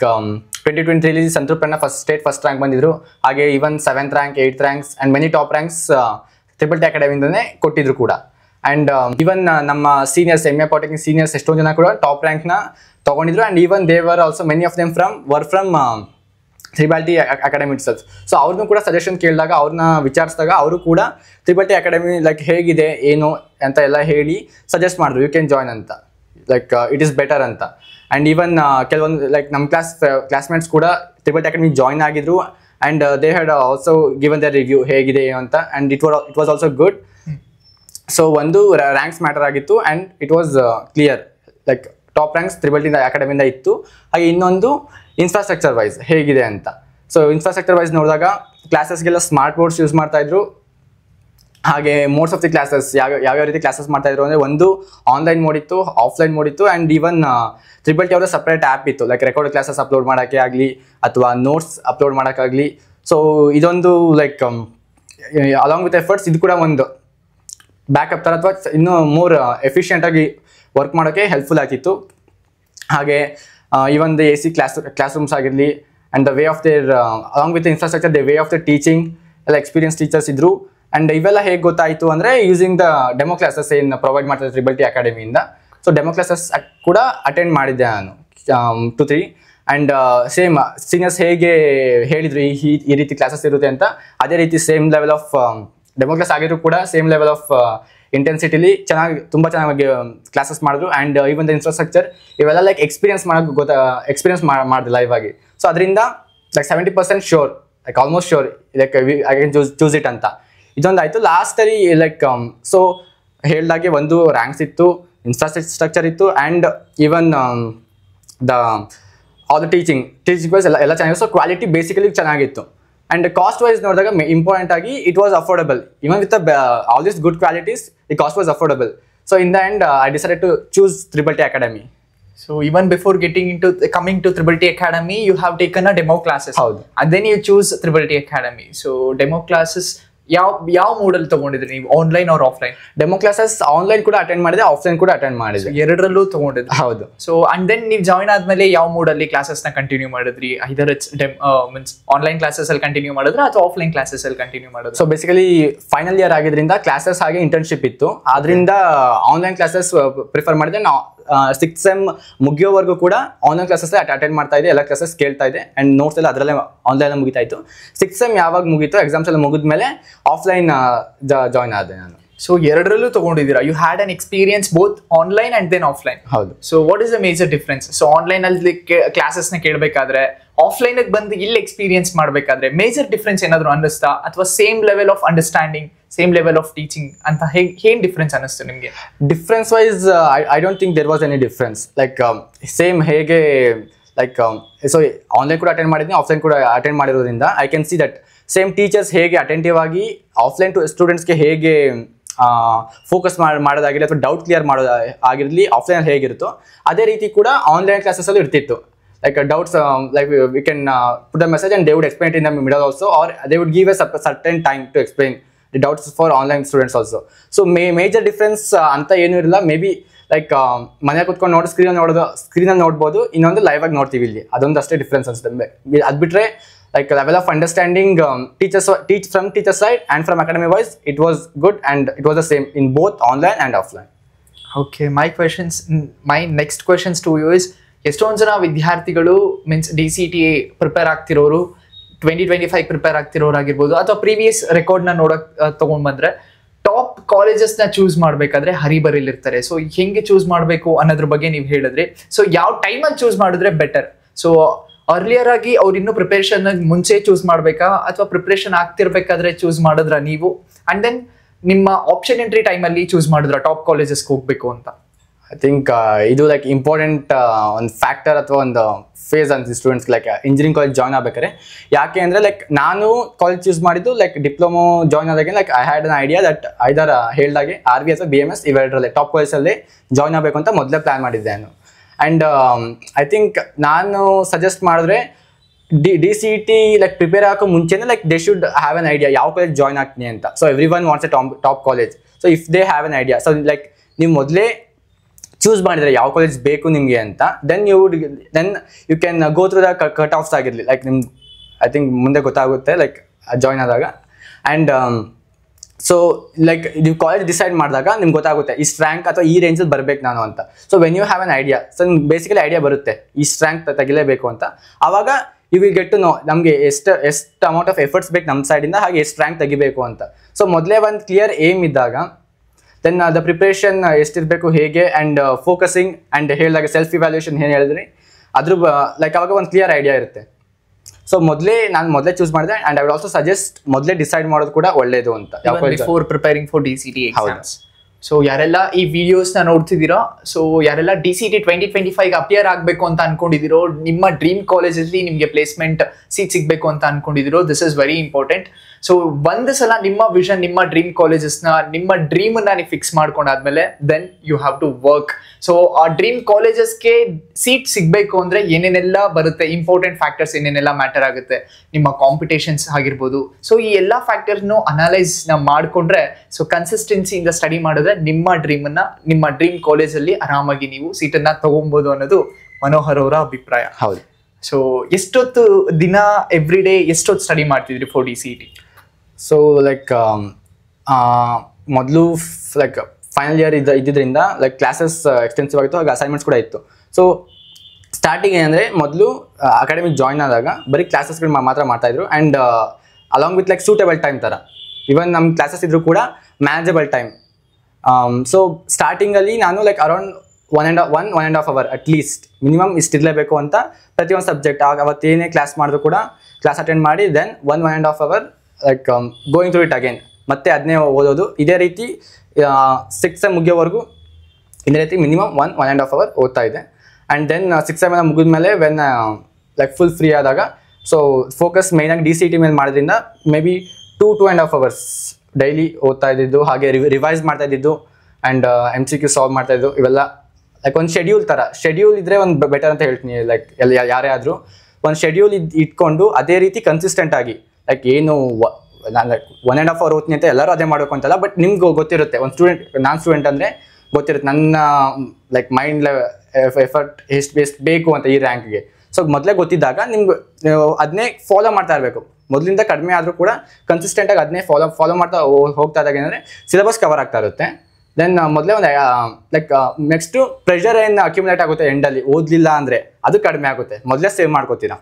ಟ್ವೆಂಟಿ ಟ್ವೆಂಟಿ ತ್ರೀಲಿ ಸಂತೃಪ್ನ ಫಸ್ಟ್ ಸ್ಟೇಟ್ ಫಸ್ಟ್ ರ್ಯಾಂಕ್ ಬಂದಿದ್ರು ಹಾಗೆ even seventh rank eighth ranks and many top ranks triple T ಅಕಾಡೆಮಿಯಿಂದನೇ ಕೊಟ್ಟಿದ್ರು ಕೂಡ um, ಆ್ಯಂಡ್ ಈವನ್ ನಮ್ಮ seniors M A polytechnic seniors ಎಷ್ಟೊಂದು ಜನ ಕೂಡ ಟಾಪ್ ರ್ಯಾಂಕ್ನ ತೊಗೊಂಡಿದ್ರು and even they they were also many of them from var from triple T academy sir so ಅವ್ರನ್ನೂ ಕೂಡ ಸಜೆಷನ್ ಕೇಳಿದಾಗ ಅವ್ರನ್ನ ವಿಚಾರಿಸಿದಾಗ ಅವರು ಕೂಡ ತ್ರಿಬಾಲ್ಟಿ ಅಕಾಡೆಮಿ ಲೈಕ್ ಹೇಗಿದೆ ಏನು ಅಂತ ಎಲ್ಲ ಹೇಳಿ ಸಜೆಸ್ಟ್ ಮಾಡಿದ್ರು ಯು ಕ್ಯಾನ್ ಜಾಯ್ನ್ ಅಂತ ಲೈಕ್ ಇಟ್ ಈಸ್ ಬೆಟರ್ ಅಂತ ಆ್ಯಂಡ್ ಈವನ್ ಕೆಲವೊಂದು ಲೈಕ್ ನಮ್ಮ ಕ್ಲಾಸ್ ಕ್ಲಾಸ್ಮೇಟ್ಸ್ ಕೂಡ ತ್ರಿಬಲ್ಟಿ ಅಕಾಡೆಮಿ ಜಾಯ್ನ್ ಆಗಿದ್ರು and they had also given the review ಹೇಗಿದೆ ಅಂತ and it was it was also good so ಒಂದು ರ್ಯಾಂಕ್ಸ್ ಮ್ಯಾಟರ್ ಆಗಿತ್ತು and it was clear like top ranks triple ಅಕಾಡೆಮಿಯಿಂದ ಇತ್ತು ಹಾಗೆ ಇನ್ನೊಂದು ಇನ್ಫ್ರಾಸ್ಟ್ರಕ್ಚರ್ ವೈಸ್ ಹೇಗಿದೆ ಅಂತ ಸೊ ಇನ್ಫ್ರಾಸ್ಟ್ರಕ್ಚರ್ ವೈಸ್ ನೋಡಿದಾಗ ಕ್ಲಾಸಸ್ಗೆಲ್ಲ ಸ್ಮಾರ್ಟ್ ಬೋರ್ಡ್ಸ್ ಯೂಸ್ ಮಾಡ್ತಾ ಇದ್ರು ಹಾಗೆ ಮೋಡ್ಸ್ ಆಫ್ ದಿ ಕ್ಲಾಸಸ್ ಯಾವ ಯಾವ ರೀತಿ ಕ್ಲಾಸಸ್ ಮಾಡ್ತಾ ಇದ್ರು ಅಂದರೆ ಒಂದು ಆನ್ಲೈನ್ ಮೋಡ್ ಇತ್ತು ಆಫ್ಲೈನ್ ಮೋಡ್ ಇತ್ತು ಆ್ಯಂಡ್ ಈವನ್ ತ್ರಿಬಲ್ಟಿ ಟಿ ಅವರ ಸಪ್ರೇಟ್ ಆ್ಯಪ್ ಇತ್ತು ಲೈಕ್ ರೆಕಾರ್ಡ್ ಕ್ಲಾಸಸ್ ಅಪ್ಲೋಡ್ ಮಾಡೋಕ್ಕೆ ಆಗಲಿ ಅಥವಾ ನೋಟ್ಸ್ ಅಪ್ಲೋಡ್ ಮಾಡೋಕ್ಕಾಗಲಿ ಸೊ ಇದೊಂದು ಲೈಕ್ ಅಲಾಂಗ್ ವಿತ್ ಎಫರ್ಟ್ಸ್ ಇದು ಕೂಡ ಒಂದು ಬ್ಯಾಕಪ್ ಥರ ಅಥವಾ ಇನ್ನೂ ಮೋರ್ ಎಫಿಷಿಯೆಂಟಾಗಿ ವರ್ಕ್ ಮಾಡೋಕ್ಕೆ ಹೆಲ್ಪ್ಫುಲ್ ಆಗಿತ್ತು ಹಾಗೆ ಈ ಒಂದು A C class classrooms ಆಗಿರಲಿ and the way of their along with infrastructure the way of the teaching ಎಲ್ಲ ಎಕ್ಸ್ಪೀರಿಯನ್ಸ್ ಟೀಚರ್ಸ್ ಇದ್ದರು ಆ್ಯಂಡ್ ಇವೆಲ್ಲ ಹೇಗೆ ಗೊತ್ತಾಯಿತು ಅಂದರೆ ಯೂಸಿಂಗ್ ದ ಡೆಮೋ ಕ್ಲಾಸಸ್ ಏನು ಪ್ರೊವೈಡ್ ಮಾಡ್ತಾರೆ ಟ್ರಿಬಲ್ ಟಿ ಅಕಾಡೆಮಿಯಿಂದ ಸೊ ಡೆಮೋ ಕ್ಲಾಸಸ್ ಕೂಡ ಅಟೆಂಡ್ ಮಾಡಿದ್ದೆ ನಾನು two three and same seniors ಹೇಗೆ ಹೇಳಿದರು ಈ ಈ ರೀತಿ ಕ್ಲಾಸಸ್ ಇರುತ್ತೆ ಅಂತ ಅದೇ ರೀತಿ same level of demo class ಆಗಿದ್ರು ಕೂಡ ಸೇಮ್ ಲೆವೆಲ್ ಆಫ್ ಇಂಟೆನ್ಸಿಟಿಲಿ ಚೆನ್ನಾಗಿ ತುಂಬ ಚೆನ್ನಾಗಿ ಕ್ಲಾಸಸ್ um, ಮಾಡಿದ್ರು ಆ್ಯಂಡ್ ಈ ದ ಇನ್ಫ್ರಾಸ್ಟ್ರಕ್ಚರ್ ಇವೆಲ್ಲ ಲೈಕ್ ಎಕ್ಸ್ಪೀರಿಯನ್ಸ್ ಮಾಡೋಕ್ಕೆ ಗೊತ್ತಾ ಎಕ್ಸ್ಪೀರಿಯನ್ಸ್ ಮಾಡಿದಿಲ್ಲ ಇವಾಗಿ ಸೊ ಅದರಿಂದ like seventy percent sure like almost sure like I can choose choose it ಅಂತ ಇದೊಂದು ಆಯಿತು ಲಾಸ್ಟಲ್ಲಿ ಲೈಕ್ ಸೊ um, ಹೇಳ್ದಾಗೆ ಒಂದು ರ್ಯಾಂಕ್ಸ್ ಇತ್ತು ಇನ್ಫ್ರಾಸ್ಟ್ರಕ್ಚರ್ ಇತ್ತು and even the all the teaching teaching wise ಎಲ್ಲ ಎಲ್ಲ ಚೆನ್ನಾಗಿತ್ತು ಸೊ ಕ್ವಾಲಿಟಿ ಬೇಸಿಕಲಿ ಚೆನ್ನಾಗಿತ್ತು ಆ್ಯಂಡ್ ಕಾಸ್ಟ್ ವೈಸ್ ನೋಡಿದಾಗ ಇಂಪಾರ್ಟೆಂಟ್ ಆಗಿ it was affordable even with all this good qualities the cost was affordable. So in the end, uh, I decided to choose Triple T Academy. So even before getting into the, coming to Triple T Academy, you have taken a demo classes. How? And then you choose Triple T Academy. So demo classes ಯಾವ ಯಾವ ಮೂಡಲ್ಲಿ ತಗೊಂಡಿದ್ರಿ ನೀವು online ಅವ್ರ offline demo classes online ಕೂಡ attend ಮಾಡಿದೆ offline ಕೂಡ attend ಮಾಡಿದೆ ಎರಡರಲ್ಲೂ ತಗೊಂಡಿದ್ರು ಹೌದು ಸೊ ಅಂಡ್ ದೆನ್ ನೀವು ಜಾಯ್ನ್ ಆದ್ಮೇಲೆ ಯಾವ ಮೂಡಲ್ಲಿ ಕ್ಲಾಸಸ್ನ ಕಂಟಿನ್ಯೂ ಮಾಡಿದ್ರಿ either it's means online classes ಅಲ್ಲಿ ಕಂಟಿನ್ಯೂ ಮಾಡಿದ್ರೆ ಅಥವಾ ಆಫ್ಲೈನ್ ಕ್ಲಾಸಸ್ ಅಲ್ಲಿ ಕಂಟಿನ್ಯೂ ಮಾಡಿದ್ರೆ ಸೊ ಬೇಸಿಕಲಿ ಫೈನಲ್ ಇಯರ್ ಆಗಿದ್ರಿಂದ ಕ್ಲಾಸಸ್ ಹಾಗೆ ಇಂಟರ್ನ್ಶಿಪ್ ಇತ್ತು ಆದ್ರಿಂದ ಆನ್ಲೈನ್ ಕ್ಲಾಸಸ್ ಪ್ರಿಫರ್ ಮಾಡಿದೆ ನಾ ಸಿಕ್ಸ್ ಸೆಮ್ ಮುಗಿಯೋವರೆಗೂ ಕೂಡ ಆನ್ಲೈನ್ ಕ್ಲಾಸಸ್ ಅಟೆಂಡ್ ಮಾಡ್ತಾ ಇದೆ ಎಲ್ಲ ಕ್ಲಾಸಸ್ ಕೇಳ್ತಾ ಇದೆ ಅಂಡ್ ನೋಟ್ಸ್ ಎಲ್ಲ ಅದರಲ್ಲೇ ಆನ್ಲೈನ್ ಮುಗಿತಾ ಇತ್ತು ಸಿಕ್ಸ್ ಸೆಮ್ ಯಾವಾಗ ಮುಗಿತು ಎಕ್ಸಾಮ್ಸ್ ಎಲ್ಲ ಮುಗಿದ್ಮೇಲೆ ಆಫ್ಲೈನ್ ಜಾಯ್ನ್ ಆದೆ ನಾನು ಸೊ ಎರಡರಲ್ಲೂ ತಗೊಂಡಿದ್ದೀರಾ you had an experience both online and then offline ಹೌದು so what is the major difference so online ಅಲ್ಲಿ ಕ್ಲಾಸಸ್ನ ಕೇಳಬೇಕಾದ್ರೆ ಆಫ್ಲೈನ್ ಬಂದು ಇಲ್ಲಿ ಎಕ್ಸ್ಪೀರಿಯನ್ಸ್ ಮಾಡಬೇಕಾದ್ರೆ ಮೇಜರ್ ಡಿಫ್ರೆನ್ಸ್ ಏನಾದರೂ ಅನ್ನಿಸ್ತಾ ಅಥವಾ same level of understanding same level of teaching ಅಂತ uh, um, ಹೇಗೆ ಏನ್ ಡಿಫ್ರೆನ್ಸ್ ಅನ್ನಿಸ್ತು ನಿಮಗೆ difference wise I don't think there was any difference like same ಹೇಗೆ ಲೈಕ್ ಸೊ ಆನ್ಲೈನ್ ಕೂಡ ಅಟೆಂಡ್ ಮಾಡಿದ್ದೀನಿ ಆಫ್ಲೈನ್ ಕೂಡ ಅಟೆಂಡ್ ಮಾಡಿರೋದ್ರಿಂದ I can see that same teachers ಹೇಗೆ ಅಟೆಂಟಿವ್ ಆಗಿ ಆಫ್ಲೈನ್ ಟು ಸ್ಟೂಡೆಂಟ್ಸ್ಗೆ ಹೇಗೆ ಫೋಕಸ್ ಮಾಡೋದಾಗಿರಲಿ ಅಥವಾ ಡೌಟ್ ಕ್ಲಿಯರ್ ಮಾಡೋದಾಗಿರಲಿ ಆಫ್ಲೈನಲ್ಲಿ ಹೇಗಿರುತ್ತೋ ಅದೇ ರೀತಿ ಕೂಡ ಆನ್ಲೈನ್ ಕ್ಲಾಸಸ್ ಅಲ್ಲಿ ಇರ್ತಿತ್ತು like doubts like we can put the message and they would explain in ನಮ್ middle also or they would give a certain time to explain the doubts for online students also so may major difference ಅಂತ ಏನೂ ಇರಲ್ಲ may be like ಮನೆ ಕೂತ್ಕೊಂಡು ನೋಡೋ ಸ್ಕ್ರೀನಲ್ಲಿ ನೋಡೋದು ಸ್ಕ್ರೀನಲ್ಲಿ ನೋಡ್ಬೋದು ಇನ್ನೊಂದು ಆಗಿ ನೋಡ್ತೀವಿ ಇಲ್ಲಿ ಅದೊಂದಷ್ಟೇ ಡಿಫ್ರೆನ್ಸ್ ಅನ್ಸುತ್ತೆ ಅದು ಬಿಟ್ಟರೆ like level of understanding um, teachers teach from teacher side and from academy wise it was good and it was the same in both online and offline okay my questions my next questions to you is ಎಷ್ಟೊಂದು ಜನ ವಿದ್ಯಾರ್ಥಿಗಳು means D C T prepare ಆಗ್ತಿರೋರು twenty twenty five prepare ಆಗ್ತಿರೋರು ಆಗಿರ್ಬೋದು ಅಥವಾ previous ರೆಕಾರ್ಡ್ನ ನೋಡಕ್ ತೊಗೊಂಡ್ ಬಂದ್ರೆ ಟಾಪ್ ಕಾಲೇಜಸ್ನ ಚೂಸ್ ಮಾಡಬೇಕಾದ್ರೆ ಹರಿಬರಿಲ್ ಇರ್ತಾರೆ ಸೊ ಹೆಂಗೆ ಚೂಸ್ ಮಾಡಬೇಕು ಅನ್ನೋದ್ರ ಬಗ್ಗೆ ನೀವು ಹೇಳಿದ್ರಿ ಸೊ ಯಾವ ಟೈಮಲ್ಲಿ ಚೂಸ್ ಮಾಡಿದ್ರೆ ಬೆಟರ್ ಸೊ ಅರ್ಲಿಯರ್ ಆಗಿ ಅವ್ರು ಇನ್ನೂ ಪ್ರಿಪರೇಷನ್ ಮುಂಚೆ ಚೂಸ್ ಮಾಡಬೇಕಾ ಅಥವಾ ಪ್ರಿಪ್ರೇಷನ್ ಆಗ್ತಿರ್ಬೇಕಾದ್ರೆ ಚೂಸ್ ಮಾಡಿದ್ರ ನೀವು ಅಂಡ್ ದೆನ್ ನಿಮ್ಮ ಆಪ್ಷನ್ ಎಂಟ್ರಿ ಟೈಮಲ್ಲಿ ಚೂಸ್ ಮಾಡಿದ್ರ ಟಾಪ್ ಕಾಲೇಜಸ್ಗೆ ಹೋಗ್ಬೇಕು ಅಂತ ಐ ಥಿಂಕ್ uh, ಇದು ಲೈಕ್ ಇಂಪಾರ್ಟೆಂಟ್ uh, ಒಂದು ಫ್ಯಾಕ್ಟರ್ ಅಥವಾ ಒಂದು ಫೇಸ್ ಅಂತ students like engineering college join ಆಗ್ಬೇಕಾರೆ ಯಾಕೆ ಅಂದರೆ ಲೈಕ್ ನಾನು ಕಾಲೇಜ್ ಚೂಸ್ ಮಾಡಿದ್ದು ಲೈಕ್ ಡಿಪ್ಲೊಮೋ ಜಾಯ್ನ್ ಆದಾಗೆ like I had an idea that either ಹೇಳ್ದಾಗೆ R B S B M S ಇವೆರಡರಲ್ಲಿ ಟಾಪ್ ಕಾಲೇಜಲ್ಲಿ ಜಾಯ್ನ್ ಆಗಬೇಕು ಅಂತ ಮೊದಲೇ ಪ್ಲ್ಯಾನ್ ಮಾಡಿದ್ದೆ ನಾನು ಆ್ಯಂಡ್ ಐ ಥಿಂಕ್ ನಾನು ಸಜೆಸ್ಟ್ ಮಾಡಿದ್ರೆ D D C T like prepare ಹಾಕೋ ಮುಂಚೆನೇ like they should have an idea ಯಾವ ಕಾಲೇಜ್ ಜಾಯ್ನ್ ಆಗ್ತೀನಿ ಅಂತ so everyone what's a top top college so if they have an idea so like ನೀವು ಮೊದಲೇ choose ಮಾಡಿದರೆ ಯಾವ college ಬೇಕು ನಿಮಗೆ ಅಂತ then you would then you can go through the cut offs ಆಗಿರಲಿ ಲೈಕ್ ನಿಮ್ಗೆ ಐ ಥಿಂಕ್ ಮುಂದೆ ಗೊತ್ತಾಗುತ್ತೆ ಲೈಕ್ ಜಾಯ್ನ್ ಆದಾಗ ಆ್ಯಂಡ್ ಸೊ ಲೈಕ್ ನೀವು ಕಾಲೇಜ್ ಡಿಸೈಡ್ ಮಾಡಿದಾಗ ನಿಮ್ಗೆ ಗೊತ್ತಾಗುತ್ತೆ ಈ ಸ್ಟ್ರ್ಯಾಂಕ್ ಅಥವಾ ಈ ರೇಂಜಲ್ಲಿ ಬರಬೇಕು ನಾನು ಅಂತ so when you have an idea so ನಿಮ್ಗೆ ಬೇಸಿಕಲಿ ಐಡಿಯಾ ಬರುತ್ತೆ ಈ ಸ್ಟ್ರ್ಯಾಂಕ್ ತೆಗಿಲೇಬೇಕು ಅಂತ ಆವಾಗ you will get to know ನಮಗೆ ಎಷ್ಟು ಎಷ್ಟು ಅಮೌಂಟ್ ಆಫ್ ಎಫರ್ಟ್ಸ್ ಬೇಕು ನಮ್ಮ ಸೈಡಿಂದ ಹಾಗೆ ಎಷ್ಟು ರ್ಯಾಂಕ್ ತೆಗಿಬೇಕು ಅಂತ ಸೊ ಮೊದಲೇ ಒಂದು ಕ್ಲಿಯರ್ ಏಮ್ ಇದ್ದಾಗ ದೆನ್ ಅದರ ಪ್ರಿಪ್ರೇಷನ್ ಎಷ್ಟಿರಬೇಕು ಹೇಗೆ ಆ್ಯಂಡ್ ಫೋಕಸಿಂಗ್ ಆ್ಯಂಡ್ ಹೇಳಿದಾಗ ಸೆಲ್ಫ್ ಇವ್ಯಾಲ್ಯೂಷನ್ ಏನು ಹೇಳಿದ್ರಿ ಅದ್ರ ಲೈಕ್ ಅವಾಗ ಒಂದು ಕ್ಲಿಯರ್ ಐಡಿಯಾ ಇರುತ್ತೆ ಸೊ ಮೊದಲೇ ನಾನು ಮೊದಲೇ ಚೂಸ್ ಮಾಡಿದೆ and I will also suggest ಮೊದಲೇ ಡಿಸೈಡ್ ಮಾಡೋದು ಕೂಡ ಒಳ್ಳೇದು ಅಂತ before preparing for D C T so ಯಾರೆಲ್ಲ ಈ ವಿಡಿಯೋಸ್ನ ನೋಡ್ತಿದ್ದೀರಾ ಸೊ ಯಾರೆಲ್ಲ D C T twenty twenty five appear ಆಗಬೇಕು ಅಂತ ಅನ್ಕೊಂಡಿದ್ದೀರೋ ನಿಮ್ಮ ಡ್ರೀಮ್ ಕಾಲೇಜಲ್ಲಿ ನಿಮಗೆ ಪ್ಲೇಸ್ಮೆಂಟ್ ಸೀಟ್ ಸಿಗಬೇಕು ಅಂತ ಅನ್ಕೊಂಡಿದ್ದೀರೋ this is very important so ಒಂದು ಸಲ ನಿಮ್ಮ ವಿಷನ್ ನಿಮ್ಮ ಡ್ರೀಮ್ ಕಾಲೇಜಸ್ನ ನಿಮ್ಮ ಡ್ರೀಮನ್ನ ನೀವು ಫಿಕ್ಸ್ ಮಾಡ್ಕೊಂಡಾದ್ಮೇಲೆ then you have to work so ಆ ಡ್ರೀಮ್ ಕಾಲೇಜಸ್ಗೆ ಸೀಟ್ ಸಿಗಬೇಕು ಅಂದರೆ ಏನೇನೆಲ್ಲ ಬರುತ್ತೆ ಇಂಪಾರ್ಟೆಂಟ್ ಫ್ಯಾಕ್ಟರ್ಸ್ ಏನೇನೆಲ್ಲ ಮ್ಯಾಟರ್ ಆಗುತ್ತೆ ನಿಮ್ಮ ಕಾಂಪಿಟೇಷನ್ಸ್ ಆಗಿರ್ಬೋದು ಸೊ ಈ ಎಲ್ಲ ಫ್ಯಾಕ್ಟರ್ಸ್ನು ನ ಮಾಡಿಕೊಂಡ್ರೆ ಸೊ ಕನ್ಸಿಸ್ಟೆನ್ಸಿಯಿಂದ ಸ್ಟಡಿ ಮಾಡಿದ್ರೆ ನಿಮ್ಮ ಡ್ರೀಮನ್ನು ನಿಮ್ಮ ಡ್ರೀಮ್ ಕಾಲೇಜಲ್ಲಿ ಆರಾಮಾಗಿ ನೀವು ಸೀಟನ್ನು ತೊಗೊಬೋದು ಅನ್ನೋದು ಮನೋಹರ್ ಅವರ ಅಭಿಪ್ರಾಯ ಹೌದು ಸೊ ಎಷ್ಟೊತ್ತು ದಿನ ಎವ್ರಿ ಡೇ ಎಷ್ಟೊತ್ತು ಸ್ಟಡಿ ಮಾಡ್ತಿದ್ರಿ for D C T so like ಮೊದಲು ಲೈಕ್ ಫೈನಲ್ ಇಯರ್ ಇದ್ದ ಇದ್ದಿದ್ದರಿಂದ ಲೈಕ್ ಕ್ಲಾಸಸ್ ಎಕ್ಸ್ಟೆನ್ಸಿವ್ ಆಗಿತ್ತು ಹಾಗೆ ಅಸೈನ್ಮೆಂಟ್ಸ್ ಕೂಡ ಇತ್ತು ಸೊ ಸ್ಟಾರ್ಟಿಂಗ್ ಏನಂದರೆ ಮೊದಲು ಅಕಾಡೆಮಿಕ್ ಜಾಯ್ನ್ ಆದಾಗ ಬರೀ ಕ್ಲಾಸಸ್ಗಳು ಮಾತ್ರ ಮಾಡ್ತಾಯಿದ್ರು and along with like suitable time ಥರ ಇವನ್ ನಮ್ಮ ಕ್ಲಾಸಸ್ ಇದ್ದರೂ ಕೂಡ ಮ್ಯಾನೇಜಬಲ್ ಟೈಮ್ ಸೊ ಸ್ಟಾರ್ಟಿಂಗಲ್ಲಿ ನಾನು like around one and one one and half hour at least minimum ಇಷ್ಟಿರಲೇಬೇಕು ಅಂತ ಪ್ರತಿಯೊಂದು ಸಬ್ಜೆಕ್ಟ್ ಆಗ ಅವತ್ತೇನೇ ಕ್ಲಾಸ್ ಮಾಡಿದ್ರು ಕೂಡ ಕ್ಲಾಸ್ ಅಟೆಂಡ್ ಮಾಡಿ then one one and half hour like going through it again ಮತ್ತೆ ಅದನ್ನೇ ಓದೋದು ಇದೇ ರೀತಿ ಸಿಕ್ಸ್ ಸೆಮ್ ಮುಗಿಯೋವರೆಗೂ ಇದೇ ರೀತಿ minimum one one and half hour ಓದ್ತಾ ಇದೆ ಆ್ಯಂಡ್ ದೆನ್ ಸಿಕ್ಸ್ ಸೆಮ್ ಎಲ್ಲ ಮುಗಿದ ಮೇಲೆ ವೆನ್ ಲೈಕ್ ಫುಲ್ ಫ್ರೀ ಆದಾಗ ಸೊ ಫೋಕಸ್ ಮೇಯ್ನಾಗಿ ಡಿ ಸಿ ಟಿ ಮೇಲೆ ಮಾಡೋದ್ರಿಂದ maybe two to and half hours daily ಓದ್ತಾ ಇದ್ದಿದ್ದು ಹಾಗೆ ರಿವೈಸ್ ಮಾಡ್ತಾ ಇದ್ದಿದ್ದು and M C Q solve ಮಾಡ್ತಾ ಇದ್ದು ಇವೆಲ್ಲ ಲೈಕ್ ಒಂದು ಶೆಡ್ಯೂಲ್ ಥರ ಶೆಡ್ಯೂಲ್ ಇದ್ದರೆ ಒಂದು ಬೆಟರ್ ಅಂತ ಹೇಳ್ತೀನಿ ಲೈಕ್ ಎಲ್ಲಿ ಯಾರೇ ಆದರೂ ಒಂದು ಶೆಡ್ಯೂಲ್ ಇದ್ದು ಇಟ್ಕೊಂಡು ಅದೇ ರೀತಿ ಕನ್ಸಿಸ್ಟೆಂಟ್ ಆಗಿ ಲೈಕ್ ಏನು like one and half hour ಓದ್ತೀನಿ ಎಲ್ಲರೂ ಅದೇ ಮಾಡಬೇಕು ಅಂತಲ್ಲ ಬಟ್ ನಿಮ್ಗೆ ಗೊತ್ತಿರುತ್ತೆ ಒಂದು ಸ್ಟೂಡೆಂಟ್ ನಾನ್ ಸ್ಟೂಡೆಂಟ್ ಅಂದರೆ ಗೊತ್ತಿರುತ್ತೆ ನನ್ನ ಲೈಕ್ ಮೈಂಡ್ ಎಫರ್ಟ್ ಎಷ್ಟು ಎಷ್ಟು ಬೇಕು ಅಂತ ಈ ರ್ಯಾಂಕ್ಗೆ ಸೊ ಮೊದಲೇ ಗೊತ್ತಿದ್ದಾಗ ನಿಮ್ಗೆ ಅದನ್ನೇ ಫಾಲೋ ಮಾಡ್ತಾ ಇರಬೇಕು ಮೊದಲಿಂದ ಕಡಿಮೆ ಆದರೂ ಕೂಡ ಕನ್ಸಿಸ್ಟೆಂಟಾಗಿ ಅದನ್ನೇ ಫಾಲೋ ಫಾಲೋ ಮಾಡ್ತಾ ಹೋಗ್ತಾ ಇದ್ದಾಗ ಏನಂದರೆ ಸಿಲೆಬಸ್ ಕವರ್ ಆಗ್ತಾ ಇರುತ್ತೆ ದೆನ್ ಮೊದಲೇ ಒಂದು ಲೈಕ್ ನೆಕ್ಸ್ಟು ಪ್ರೆಷರ್ ಏನು ಅಕ್ಯುಮುಲೇಟ್ ಆಗುತ್ತೆ ಎಂಡಲ್ಲಿ ಓದಲಿಲ್ಲ ಅಂದರೆ ಅದು ಕಡಿಮೆ ಆಗುತ್ತೆ ಮೊದಲೇ ಸೇವ್ ಮಾಡ್ಕೋತೀರಾ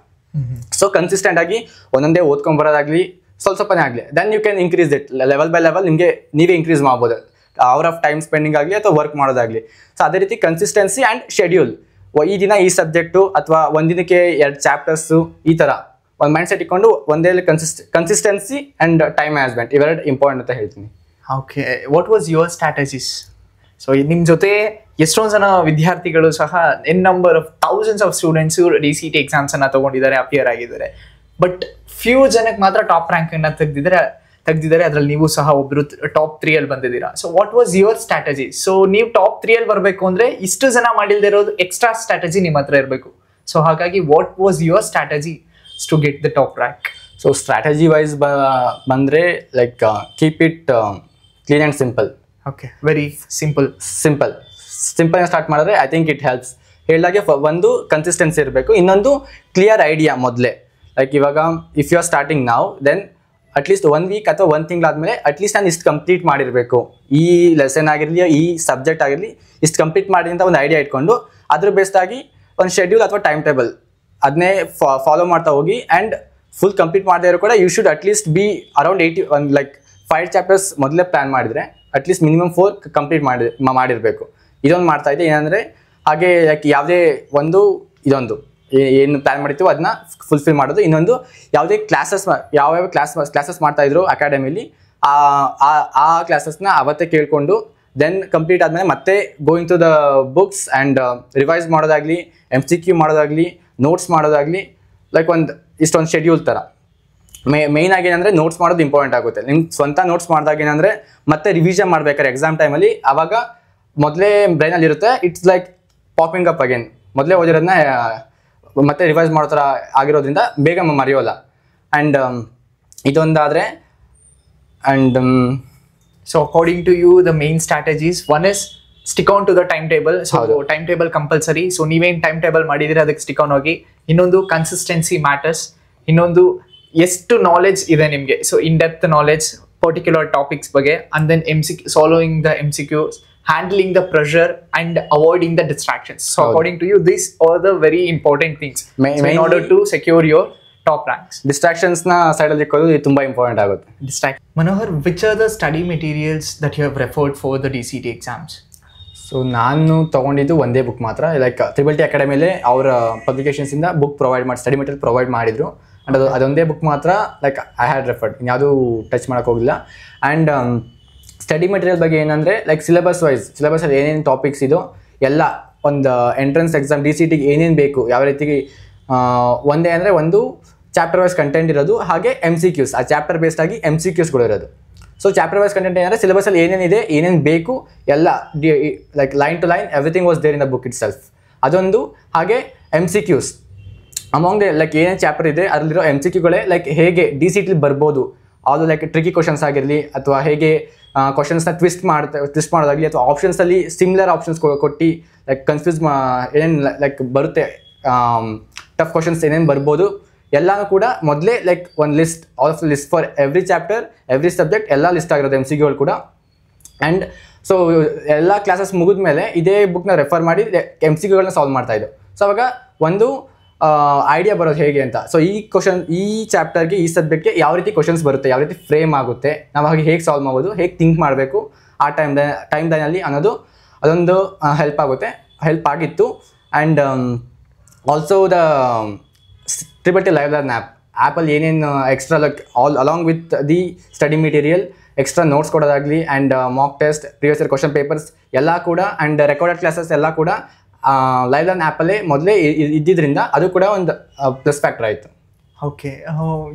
ಸೊ ಕನ್ಸಿಸ್ಟೆಂಟ್ ಆಗಿ ಒಂದೊಂದೇ ಓದ್ಕೊಂಡ್ ಬರೋದಾಗ್ಲಿ ಸ್ವಲ್ಪ ಸ್ವಲ್ಪನೇ ಆಗಲಿ then you can increase it level by level ನಿಮಗೆ ನೀವೇ ಇನ್ಕ್ರೀಸ್ ಮಾಡ್ಬೋದು ಅವರ್ ಆಫ್ ಟೈಮ್ ಸ್ಪೆಂಡಿಂಗ್ ಆಗಲಿ ಅಥವಾ ವರ್ಕ್ ಮಾಡೋದಾಗಲಿ ಸೊ ಅದೇ ರೀತಿ ಕನ್ಸಿಸ್ಟೆನ್ಸಿ ಆ್ಯಂಡ್ ಶೆಡ್ಯೂಲ್ ಈ ದಿನ ಈ ಸಬ್ಜೆಕ್ಟು ಅಥವಾ ಒಂದಿನಕ್ಕೆ ಎರಡು ಚಾಪ್ಟರ್ಸು ಈ ಥರ ಒಂದು ಮೈಂಡ್ ಸೆಟ್ ಇಟ್ಕೊಂಡು ಒಂದೇ consist consistency and time management ಇವೆರಡು ಇಂಪಾರ್ಟೆಂಟ್ ಅಂತ ಹೇಳ್ತೀನಿ okay what was your strategies so ನಿಮ್ಮ ಜೊತೆ ಎಷ್ಟೊಂದು ಜನ ವಿದ್ಯಾರ್ಥಿಗಳು ಸಹ N number of thousands of students D C T ಎಕ್ಸಾಮ್ಸನ್ನು ತಗೊಂಡಿದ್ದಾರೆ ಅಪಿಯರ್ ಆಗಿದ್ದಾರೆ ಬಟ್ ಫ್ಯೂ ಜನಕ್ಕೆ ಮಾತ್ರ ಟಾಪ್ ರ್ಯಾಂಕನ್ನು ತೆಗೆದಿದ್ದಾರೆ ತೆಗೆದಿದ್ದಾರೆ ಅದರಲ್ಲಿ ನೀವು ಸಹ ಒಬ್ರು ಟಾಪ್ ಅಲ್ಲಿ ಬಂದಿದ್ದೀರಾ so what was your strategy so ನೀವು ಟಾಪ್ ಅಲ್ಲಿ ಬರಬೇಕು ಅಂದರೆ ಇಷ್ಟು ಜನ ಮಾಡಿಲ್ದೇ ಇರೋದು ಎಕ್ಸ್ಟ್ರಾ ಸ್ಟ್ರಾಟಜಿ ನಿಮ್ಮ ಹತ್ರ ಇರಬೇಕು ಸೊ ಹಾಗಾಗಿ what was your strategy to get the top rank so strategy wise ಬಂದರೆ like keep it clean and simple okay very simple simple simple start ಮಾಡಿದ್ರೆ ಐ ಥಿಂಕ್ ಇಟ್ ಹೆಲ್ಪ್ಸ್ ಹೇಳಿದಾಗೆ ಒಂದು consistency ಇರಬೇಕು ಇನ್ನೊಂದು ಕ್ಲಿಯರ್ ಐಡಿಯಾ ಮೊದಲೇ like ಇವಾಗ if you are starting ನಾವು then at least one week ಅಥವಾ ಒಂದು ತಿಂಗಳಾದಮೇಲೆ ಅಟ್ಲೀಸ್ಟ್ ನಾನು ಇಷ್ಟು ಕಂಪ್ಲೀಟ್ ಮಾಡಿರಬೇಕು ಈ ಲೆಸನ್ ಆಗಿರಲಿ ಈ ಸಬ್ಜೆಕ್ಟ್ ಆಗಿರಲಿ ಇಷ್ಟು ಕಂಪ್ಲೀಟ್ ಮಾಡಿ ಅಂತ ಒಂದು ಐಡಿಯಾ ಇಟ್ಕೊಂಡು ಅದ್ರ ಬೇಸ್ಡಾಗಿ ಒಂದು ಶೆಡ್ಯೂಲ್ ಅಥವಾ ಟೈಮ್ ಟೇಬಲ್ ಅದನ್ನೇ ಫಾಲೋ ಮಾಡ್ತಾ ಹೋಗಿ ಆ್ಯಂಡ್ ಫುಲ್ ಕಂಪ್ಲೀಟ್ ಮಾಡದೇ ಇರೋ ಕೂಡ you should at least be around eighty ಒಂದು ಲೈಕ್ ಫೈವ್ ಚಾಪ್ಟರ್ಸ್ ಮೊದಲೇ ಪ್ಲ್ಯಾನ್ ಮಾಡಿದರೆ ಅಟ್ಲೀಸ್ಟ್ ಮಿನಿಮಮ್ ಫೋರ್ ಕಂಪ್ಲೀಟ್ ಮಾಡಿ ಮಾಡಿರಬೇಕು ಇದೊಂದು ಮಾಡ್ತಾ ಇದ್ದೆ ಏನಂದರೆ ಹಾಗೆ ಲೈಕ್ ಯಾವುದೇ ಒಂದು ಇದೊಂದು ಏನು ಪ್ಲ್ಯಾನ್ ಮಾಡಿರ್ತೀವೋ ಅದನ್ನ ಫುಲ್ಫಿಲ್ ಮಾಡೋದು ಇನ್ನೊಂದು ಯಾವುದೇ ಕ್ಲಾಸಸ್ ಯಾವ್ಯಾವ ಕ್ಲಾಸ್ ಕ್ಲಾಸಸ್ ಮಾಡ್ತಾ ಇದ್ರು ಅಕಾಡೆಮಿಲಿ ಆ ಕ್ಲಾಸಸ್ನ ಅವತ್ತೇ ಕೇಳಿಕೊಂಡು ದೆನ್ ಕಂಪ್ಲೀಟ್ ಆದಮೇಲೆ ಮತ್ತೆ going to the books and revise uh, ಮಾಡೋದಾಗಲಿ ಎಮ್ ಸಿ ಕ್ಯೂ ಮಾಡೋದಾಗಲಿ ನೋಟ್ಸ್ ಮಾಡೋದಾಗಲಿ ಲೈಕ್ ಒಂದು ಇಷ್ಟೊಂದು ಶೆಡ್ಯೂಲ್ ಥರ ಮೇ ಆಗಿ ಏನಂದ್ರೆ ನೋಟ್ಸ್ ಮಾಡೋದು ಇಂಪಾರ್ಟೆಂಟ್ ಆಗುತ್ತೆ ನಿಮ್ ಸ್ವಂತ ನೋಟ್ಸ್ ಮಾಡಿದಾಗ ಏನಂದರೆ ಮತ್ತೆ ರಿವಿಷನ್ ಮಾಡ್ಬೇಕಾದ್ರೆ ಎಕ್ಸಾಮ್ ಟೈಮಲ್ಲಿ ಅವಾಗ ಮೊದಲೇ ಅಲ್ಲಿ ಇರುತ್ತೆ it's like popping up again ಮೊದಲೇ ಓದಿರೋದನ್ನ ಮತ್ತೆ ರಿವೈಸ್ ಮಾಡೋ ಥರ ಆಗಿರೋದ್ರಿಂದ ಬೇಗ ಮರೆಯೋಲ್ಲ ಆ್ಯಂಡ್ ಇದೊಂದಾದರೆ and so according to you the main strategies one is stick on to the time table so time table compulsory so ನೀವೇನು ಟೈಮ್ ಟೇಬಲ್ ಮಾಡಿದಿರಿ ಅದಕ್ಕೆ ಸ್ಟಿಕ್ ಆನ್ ಹೋಗಿ ಇನ್ನೊಂದು ಕನ್ಸಿಸ್ಟೆನ್ಸಿ ಮ್ಯಾಟರ್ಸ್ ಇನ್ನೊಂದು ಎಷ್ಟು ನಾಲೆಜ್ ಇದೆ ನಿಮಗೆ so in depth knowledge particular topics ಬಗ್ಗೆ and then M C solving the M C Qs handling the pressure and avoiding the distraction so according to you this are the very important things in order to secure your top ranks distractions ನ side ಅಲ್ಲಿ ಇದು ತುಂಬಾ important ಆಗುತ್ತೆ distract ಮನೋಹರ್ which are the study materials that you have referred for the D C T exams so ನಾನು ತೊಗೊಂಡಿದ್ದು ಒಂದೇ book ಮಾತ್ರ ಲೈಕ್ ತ್ರಿಬಲ್ಟಿ ಅಕಾಡೆಮಿಯಲ್ಲಿ ಅವರ ಪಬ್ಲಿಕೇಶನ್ಸಿಂದ ಬುಕ್ ಪ್ರೊವೈಡ್ ಮಾಡಿ ಸ್ಟಡಿ ಮೆಟೀರಿಯಲ್ ಪ್ರೊವೈಡ್ ಮಾಡಿದ್ರು ಅಂಡ್ ಅದು ಅದೊಂದೇ ಬುಕ್ ಮಾತ್ರ ಲೈಕ್ ಐ ಹ್ಯಾಡ್ ರೆಫರ್ಡ್ ಯಾವುದೂ ಟಚ್ ಮಾಡೋಕ್ಕೋಗಿಲ್ಲ ಹೋಗಿಲ್ಲ ಆ್ಯಂಡ್ ಸ್ಟಡಿ ಮೆಟೀರಿಯಲ್ ಬಗ್ಗೆ ಏನಂದರೆ ಲೈಕ್ ಸಿಲೆಬಸ್ ವೈಸ್ ಸಿಲೆಬಸಲ್ಲಿ ಏನೇನು ಟಾಪಿಕ್ಸ್ ಇದು ಎಲ್ಲ ಒಂದು ಎಂಟ್ರೆನ್ಸ್ ಎಕ್ಸಾಮ್ ಡಿ ಸಿ ಟಿಗೆ ಏನೇನು ಬೇಕು ಯಾವ ರೀತಿ ಒಂದೇ ಅಂದರೆ ಒಂದು ಚಾಪ್ಟರ್ ವೈಸ್ ಕಂಟೆಂಟ್ ಇರೋದು ಹಾಗೆ ಎಮ್ ಸಿ ಕ್ಯೂಸ್ ಆ ಚಾಪ್ಟರ್ ಬೇಸ್ಡ್ ಆಗಿ ಎಮ್ ಸಿ ಕೂಡ ಇರೋದು ಸೊ ಚಾಪ್ಟರ್ ವೈಸ್ ಕಂಟೆಂಟ್ ಏನಂದರೆ ಸಿಲೆಬಸಲ್ಲಿ ಏನೇನಿದೆ ಏನೇನು ಬೇಕು ಎಲ್ಲ ಡಿ like line to line everything was there in the book itself ಅದೊಂದು ಹಾಗೆ M C Qs among the like ಏನೇನು ಚಾಪ್ಟರ್ ಇದೆ ಅದರಲ್ಲಿರೋ ಎಮ್ ಸಿ ಕ್ಯೂಗಳೇ ಲೈಕ್ ಹೇಗೆ ಡಿ ಸಿ ಟಿಲಿ ಬರ್ಬೋದು ಅದು ಲೈಕ್ ಟ್ರಿಕಿ ಕ್ವಶನ್ಸ್ ಆಗಿರಲಿ ಅಥವಾ ಹೇಗೆ ಕ್ವಶನ್ಸ್ನ ಟ್ವಿಸ್ಟ್ ಮಾಡ್ತಾ ಟ್ವಿಸ್ಟ್ ಮಾಡೋದಾಗಲಿ ಅಥವಾ ಆಪ್ಷನ್ಸಲ್ಲಿ ಸಿಮ್ಲರ್ ಆಪ್ಷನ್ಸ್ ಕೊಟ್ಟು ಲೈಕ್ ಕನ್ಫ್ಯೂಸ್ ಮಾ ಏನೇನು ಲೈಕ್ ಬರುತ್ತೆ ಟಫ್ ಕ್ವಶನ್ಸ್ ಏನೇನು ಬರ್ಬೋದು ಎಲ್ಲನೂ ಕೂಡ ಮೊದಲೇ ಲೈಕ್ ಒಂದು list all of list for every chapter every subject ಎಲ್ಲ ಲಿಸ್ಟ್ ಆಗಿರೋದು ಎಮ್ ಸಿ ಕ್ಯೂಗಳು ಕೂಡ ಆ್ಯಂಡ್ ಸೊ ಎಲ್ಲ ಕ್ಲಾಸಸ್ ಮುಗಿದ ಮೇಲೆ ಇದೇ ಬುಕ್ನ ರೆಫರ್ ಮಾಡಿ ಎಮ್ ಸಿ ಕ್ಯೂಗಳನ್ನ ಸಾಲ್ವ್ ಮಾಡ್ತಾಯಿದ್ದು ಸೊ ಅವಾಗ ಒಂದು ಐಡಿಯಾ ಬರೋದು ಹೇಗೆ ಅಂತ ಸೊ ಈ ಕ್ವಶನ್ ಈ ಚಾಪ್ಟರ್ಗೆ ಈ ಸಬ್ಜೆಕ್ಟ್ಗೆ ಯಾವ ರೀತಿ ಕ್ವಶನ್ಸ್ ಬರುತ್ತೆ ಯಾವ ರೀತಿ ಫ್ರೇಮ್ ಆಗುತ್ತೆ ನಾವು ಹಾಗೆ ಹೇಗೆ ಸಾಲ್ವ್ ಮಾಡ್ಬೋದು ಹೇಗೆ ಥಿಂಕ್ ಮಾಡಬೇಕು ಆ ಟೈಮ್ ಟೈಮ್ ಲೈನಲ್ಲಿ ಅನ್ನೋದು ಅದೊಂದು ಹೆಲ್ಪ್ ಆಗುತ್ತೆ ಹೆಲ್ಪ್ ಆಗಿತ್ತು and also the live library app ಆ್ಯಪಲ್ಲಿ ಏನೇನು extra like all along with the study material extra notes ಕೊಡೋದಾಗಲಿ and mock test previous year question papers ಎಲ್ಲ ಕೂಡ ಆ್ಯಂಡ್ ರೆಕಾರ್ಡೆಡ್ ಕ್ಲಾಸಸ್ ಎಲ್ಲ ಕೂಡ ಲೈವ್ ಲರ್ನ್ ಆ್ಯಪಲ್ಲೇ ಮೊದಲೇ ಇದ್ದಿದ್ದರಿಂದ ಅದು ಕೂಡ ಒಂದು ಪ್ಲಸ್ ಫ್ಯಾಕ್ಟರ್ ಆಯಿತು ಓಕೆ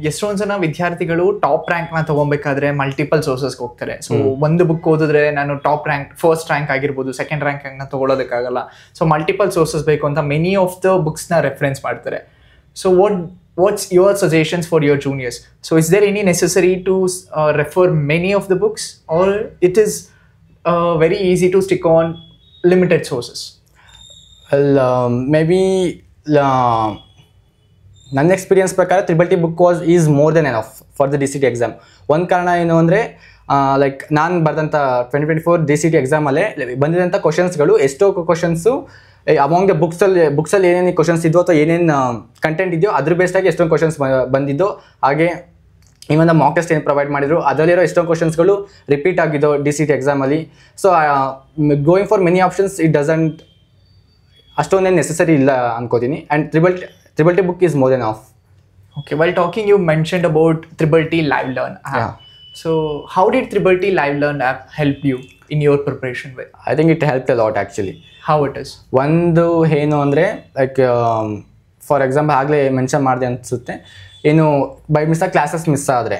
ಎಷ್ಟೊಂದು ಜನ ವಿದ್ಯಾರ್ಥಿಗಳು ಟಾಪ್ ರ್ಯಾಂಕ್ನ ತೊಗೊಬೇಕಾದ್ರೆ ಮಲ್ಟಿಪಲ್ ಸೋರ್ಸಸ್ಗೆ ಹೋಗ್ತಾರೆ ಸೊ ಒಂದು ಬುಕ್ ಓದಿದ್ರೆ ನಾನು ಟಾಪ್ ರ್ಯಾಂಕ್ ಫಸ್ಟ್ ರ್ಯಾಂಕ್ ಆಗಿರ್ಬೋದು ಸೆಕೆಂಡ್ ರ್ಯಾಂಕ್ ರ್ಯಾಂಕ್ನ ತೊಗೊಳೋದಕ್ಕಾಗಲ್ಲ ಸೊ ಮಲ್ಟಿಪಲ್ ಸೋರ್ಸಸ್ ಬೇಕು ಅಂತ ಮೆನಿ ಆಫ್ ದ ಬುಕ್ಸ್ನ ರೆಫರೆನ್ಸ್ ಮಾಡ್ತಾರೆ so what what's your suggestions for your juniors so is there any necessary to refer many of the books or it is very easy to stick on limited sources ಅಲ್ಲ maybe uh, ನನ್ನ experience ಪ್ರಕಾರ triple T book was is more than enough for the D C T exam ಒಂದು ಕಾರಣ ಏನು ಅಂದರೆ like ನಾನು ಬರೆದಂಥ twenty twenty four D C T ಎಕ್ಸಾಮಲ್ಲೇ ಬಂದಿದಂಥ ಕ್ವಶನ್ಸ್ಗಳು ಎಷ್ಟೋ ಕ್ವಶನ್ಸು ಅಮಾಂಗ್ ಬುಕ್ಸಲ್ಲಿ ಬುಕ್ಸಲ್ಲಿ ಏನೇನು ಕ್ವಶನ್ಸ್ ಇದ್ದೋ ಅಥವಾ ಏನೇನು ಕಂಟೆಂಟ್ ಇದೆಯೋ ಅದ್ರ ಬೇಸ್ಡಾಗಿ ಎಷ್ಟೊಂದು ಕ್ವಶನ್ಸ್ ಬಂದಿದ್ದು ಹಾಗೆ ಈವನ್ ಒಂದು ಮಾಕ್ ಟೆಸ್ಟ್ ಏನು ಪ್ರೊವೈಡ್ ಮಾಡಿದ್ರು ಅದರಲ್ಲಿರೋ ಎಷ್ಟೊಂದು ಕ್ವಶನ್ಸ್ಗಳು ರಿಪೀಟ್ ಆಗಿದ್ದವು ಡಿ ಸಿ ಟಿ ಎಕ್ಸಾಮಲ್ಲಿ so going for many options it doesn't ಅಷ್ಟೊಂದೇನು ನೆಸೆಸರಿ ಇಲ್ಲ ಅನ್ಕೋತೀನಿ and triple triple T book is more than of okay while talking you mentioned about triple T live learn ಹಾಂ so how did T live learn app help you in your preparation why I think it help a lot actually how it is ಒಂದು ಏನು ಅಂದರೆ like for um, example ಆಗಲೇ mention ಮಾಡಿದೆ ಅನಿಸುತ್ತೆ ಏನು by miss ಆ classes miss ಆದರೆ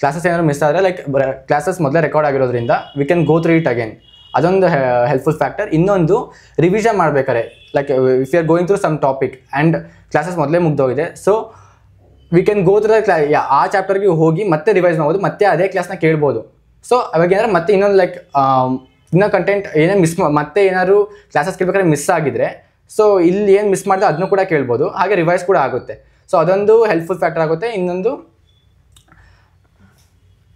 classes ಏನಾದರೂ ಮಿಸ್ ಆದರೆ ಲೈಕ್ ಕ್ಲಾಸಸ್ ಮೊದಲೇ ರೆಕಾರ್ಡ್ ಆಗಿರೋದ್ರಿಂದ we can go through it again ಅದೊಂದು ಹೆಲ್ಪ್ಫುಲ್ ಫ್ಯಾಕ್ಟರ್ ಇನ್ನೊಂದು ರಿವಿಷನ್ ಮಾಡ್ಬೇಕಾರೆ like if you are going through some topic and classes ಮೊದಲೇ ಮುಗ್ದೋಗಿದೆ so we can go through ಕ್ಲಾ ಆ ಚಾಪ್ಟರ್ಗೆ ಹೋಗಿ ಮತ್ತೆ ರಿವೈಸ್ ಮಾಡ್ಬೋದು ಮತ್ತೆ ಅದೇ ಕ್ಲಾಸ್ನ ಕೇಳ್ಬೋದು ಸೊ ಅವಾಗ ಏನಾದ್ರು ಮತ್ತೆ ಇನ್ನೊಂದು ಲೈಕ್ um, ಇನ್ನೂ ಕಂಟೆಂಟ್ ಏನೇ ಮಿಸ್ ಮತ್ತೆ ಏನಾದ್ರು ಕ್ಲಾಸಸ್ ಕೇಳ್ಬೇಕಾದ್ರೆ ಮಿಸ್ ಆಗಿದ್ರೆ ಸೊ ಇಲ್ಲಿ ಏನು ಮಿಸ್ ಮಾಡಿದ್ರೆ ಅದನ್ನು ಕೂಡ ಕೇಳ್ಬೋದು ಹಾಗೆ ರಿವೈಸ್ ಕೂಡ ಆಗುತ್ತೆ ಸೊ ಅದೊಂದು ಹೆಲ್ಪ್ಫುಲ್ ಫ್ಯಾಕ್ಟರ್ ಆಗುತ್ತೆ ಇನ್ನೊಂದು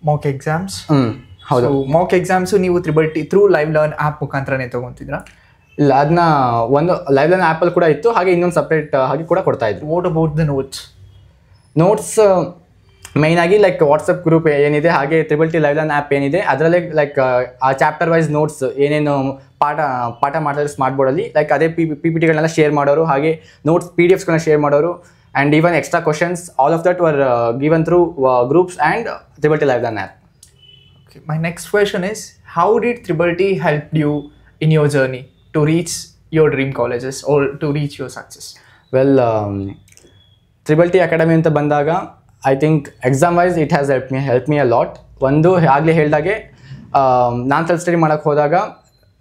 ಮೋಕ್ ಎಕ್ಸಾಮ್ಸ್ ಹ್ಞೂ ಹೌದು ಮಾಕ್ ಎಕ್ಸಾಮ್ಸು ನೀವು triple T through live learn app ಮುಖಾಂತರನೇ ತೊಗೊತಿದ್ರಾ ಇಲ್ಲ ಅದನ್ನ ಒಂದು ಲೈವ್ ಲರ್ನ್ ಆ್ಯಪಲ್ಲಿ ಕೂಡ ಇತ್ತು ಹಾಗೆ ಇನ್ನೊಂದು ಸಪ್ರೇಟ್ ಹಾಗೆ ಕೂಡ ಕೊಡ್ತಾ ಇದ್ರು what about the notes notes ಮೇಯ್ನಾಗಿ ಲೈಕ್ ವಾಟ್ಸಪ್ ಗ್ರೂಪ್ ಏನಿದೆ ಹಾಗೆ triple T live learn app ಏನಿದೆ ಅದರಲ್ಲೇ ಲೈಕ್ ಆ ಚಾಪ್ಟರ್ ವೈಸ್ ನೋಟ್ಸ್ ಏನೇನು ಪಾಠ ಪಾಠ ಮಾಡ್ತಾರೆ ಸ್ಮಾರ್ಟ್ ಬೋರ್ಡಲ್ಲಿ ಲೈಕ್ ಅದೇ ಪಿ ಪಿ ಪಿ ಟಿಗಳನ್ನೆಲ್ಲ ಶೇರ್ ಮಾಡೋರು ಹಾಗೆ ನೋಟ್ಸ್ ಪಿ ಡಿ ಎಫ್ಸ್ಗಳನ್ನ ಶೇರ್ ಮಾಡೋರು and even extra questions all of that were given through groups and triple T live learn app my next next question how did did Tribalti help you in your journey to reach your dream colleges or to reach your success? Well triple T academy ಅಂತ ಬಂದಾಗ I think exam wise it has help me help me a lot ಒಂದು ಆಗಲೇ ಹೇಳಿದಾಗೆ um, ನಾನು self study ಮಾಡಕ್ಕೆ ಹೋದಾಗ